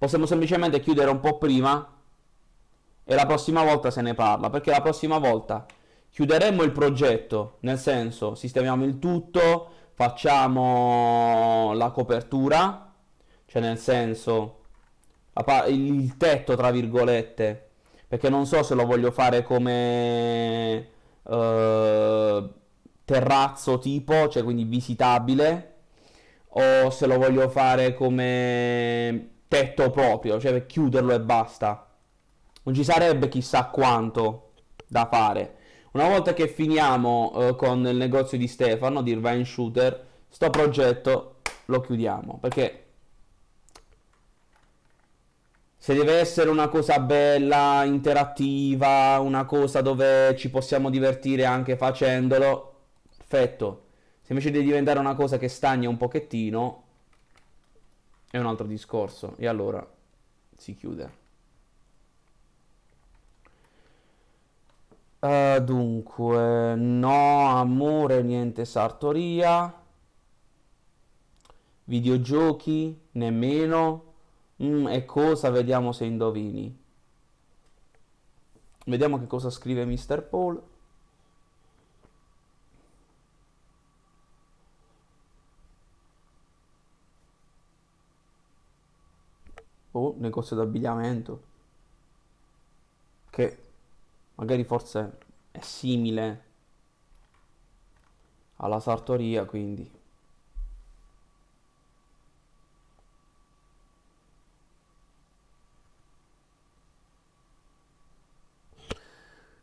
Possiamo semplicemente chiudere un po' prima e la prossima volta se ne parla, perché la prossima volta chiuderemo il progetto, nel senso sistemiamo il tutto, facciamo la copertura, cioè nel senso il tetto tra virgolette, perché non so se lo voglio fare come eh, terrazzo tipo, cioè quindi visitabile, o se lo voglio fare come tetto proprio, cioè per chiuderlo e basta. Non ci sarebbe chissà quanto da fare. Una volta che finiamo eh, con il negozio di Stefano, di Irvine Shooter, sto progetto lo chiudiamo, perché se deve essere una cosa bella, interattiva, una cosa dove ci possiamo divertire anche facendolo, perfetto. Se invece deve diventare una cosa che stagna un pochettino, è un altro discorso e allora si chiude. Uh, dunque, no, amore, niente sartoria, videogiochi, nemmeno, mm, e cosa, vediamo se indovini. Vediamo che cosa scrive Mr. Paul. o un negozio d'abbigliamento, che magari forse è simile alla sartoria, quindi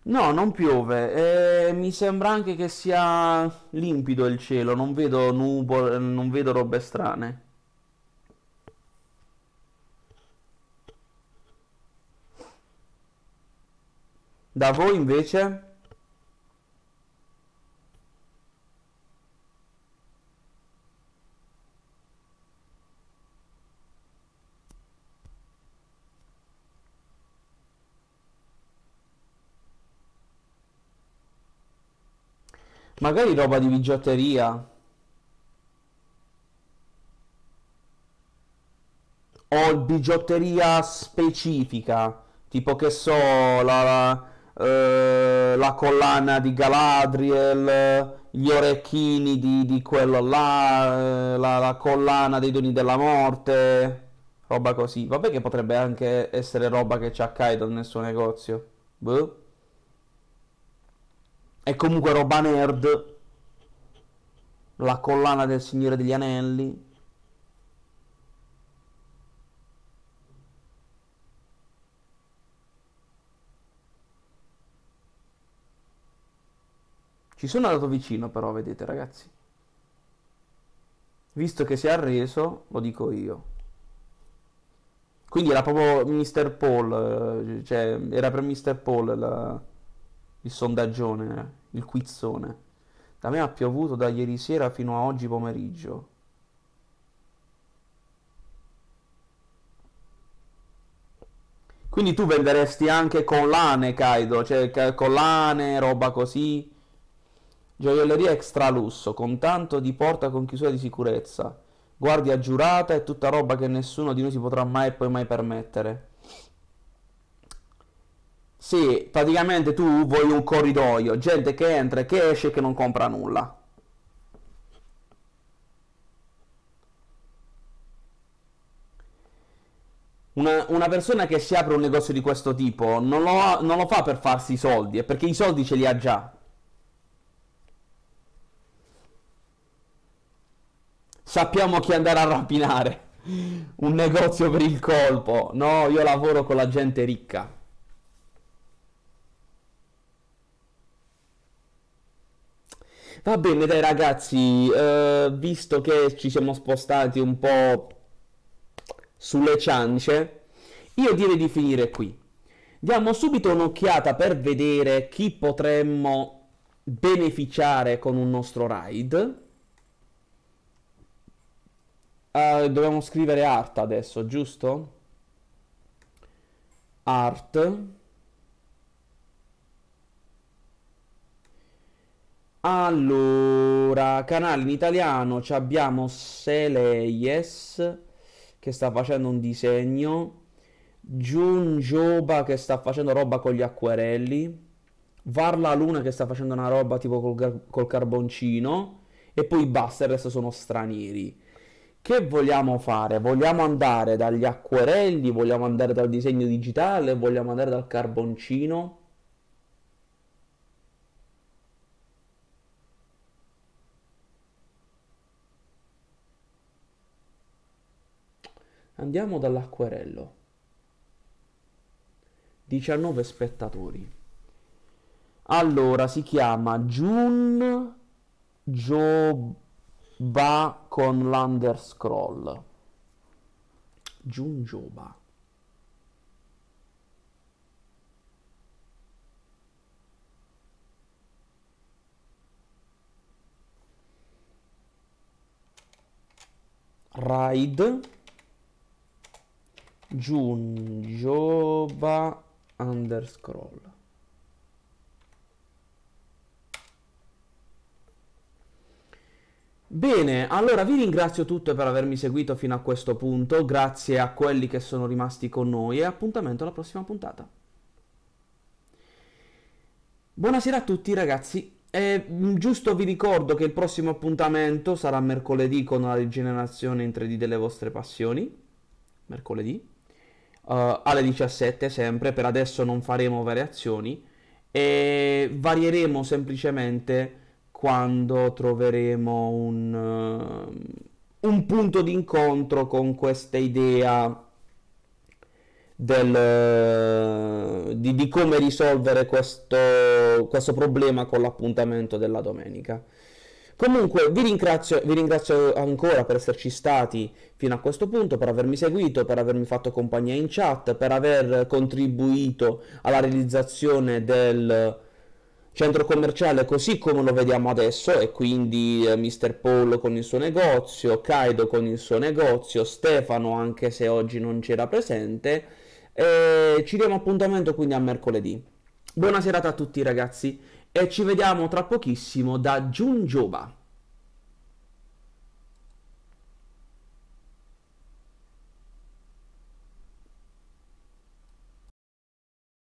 No, non piove. Eh, mi sembra anche che sia limpido il cielo, non vedo nuvole, non vedo robe strane. Da voi invece? Magari roba di bigiotteria. O bigiotteria specifica. Tipo che so, la, la eh, la collana di Galadriel, gli orecchini di, di quello là, eh, la, la, collana dei doni della morte, roba così. Vabbè che potrebbe anche essere roba che c'ha Kaido nel suo negozio. Boh. E comunque roba nerd. La collana del Signore degli Anelli. Ci sono andato vicino però, vedete ragazzi. Visto che si è arreso, lo dico io. Quindi era proprio Mr. Paul, eh, cioè era per Mr. Paul la, il sondaggione, il quizzone. Da me ha piovuto da ieri sera fino a oggi pomeriggio. Quindi tu venderesti anche collane, Kaido, cioè collane, roba così. Gioielleria extra lusso, con tanto di porta con chiusura di sicurezza, guardia giurata e tutta roba che nessuno di noi si potrà mai e poi mai permettere. Sì, praticamente tu vuoi un corridoio, gente che entra e che esce e che non compra nulla. Una, una persona che si apre un negozio di questo tipo non lo, non lo fa per farsi i soldi, è perché i soldi ce li ha già, sappiamo chi andare a rapinare. Un negozio per il colpo. No, io lavoro con la gente ricca. Va bene, dai ragazzi, eh, visto che ci siamo spostati un po' sulle ciance, io direi di finire qui. Diamo subito un'occhiata per vedere chi potremmo beneficiare con un nostro ride. Ah, dobbiamo scrivere art adesso, giusto? Art. Allora, canale in italiano ci abbiamo Seleyes che sta facendo un disegno, Giungioba che sta facendo roba con gli acquerelli, Varla Luna che sta facendo una roba tipo col, col carboncino e poi basta, il resto sono stranieri che vogliamo fare? Vogliamo andare dagli acquerelli, vogliamo andare dal disegno digitale, vogliamo andare dal carboncino? Andiamo dall'acquerello. 19 spettatori. Allora, si chiama Jun Job Ba con l'underscroll. Giungioba. Raid. Giungioba underscroll. Bene, allora vi ringrazio tutte per avermi seguito fino a questo punto, grazie a quelli che sono rimasti con noi e appuntamento alla prossima puntata. Buonasera a tutti ragazzi, e mm, giusto vi ricordo che il prossimo appuntamento sarà mercoledì con la rigenerazione in 3D delle vostre passioni, mercoledì, uh, alle 17 sempre, per adesso non faremo variazioni e varieremo semplicemente quando troveremo un, uh, un punto di incontro con questa idea del, uh, di, di, come risolvere questo, questo problema con l'appuntamento della domenica. Comunque vi ringrazio, vi ringrazio, ancora per esserci stati fino a questo punto, per avermi seguito, per avermi fatto compagnia in chat, per aver contribuito alla realizzazione del centro commerciale così come lo vediamo adesso e quindi eh, Mr. Paul con il suo negozio, Kaido con il suo negozio, Stefano anche se oggi non c'era presente. E ci diamo appuntamento quindi a mercoledì. Buona serata a tutti ragazzi e ci vediamo tra pochissimo da Giungiova.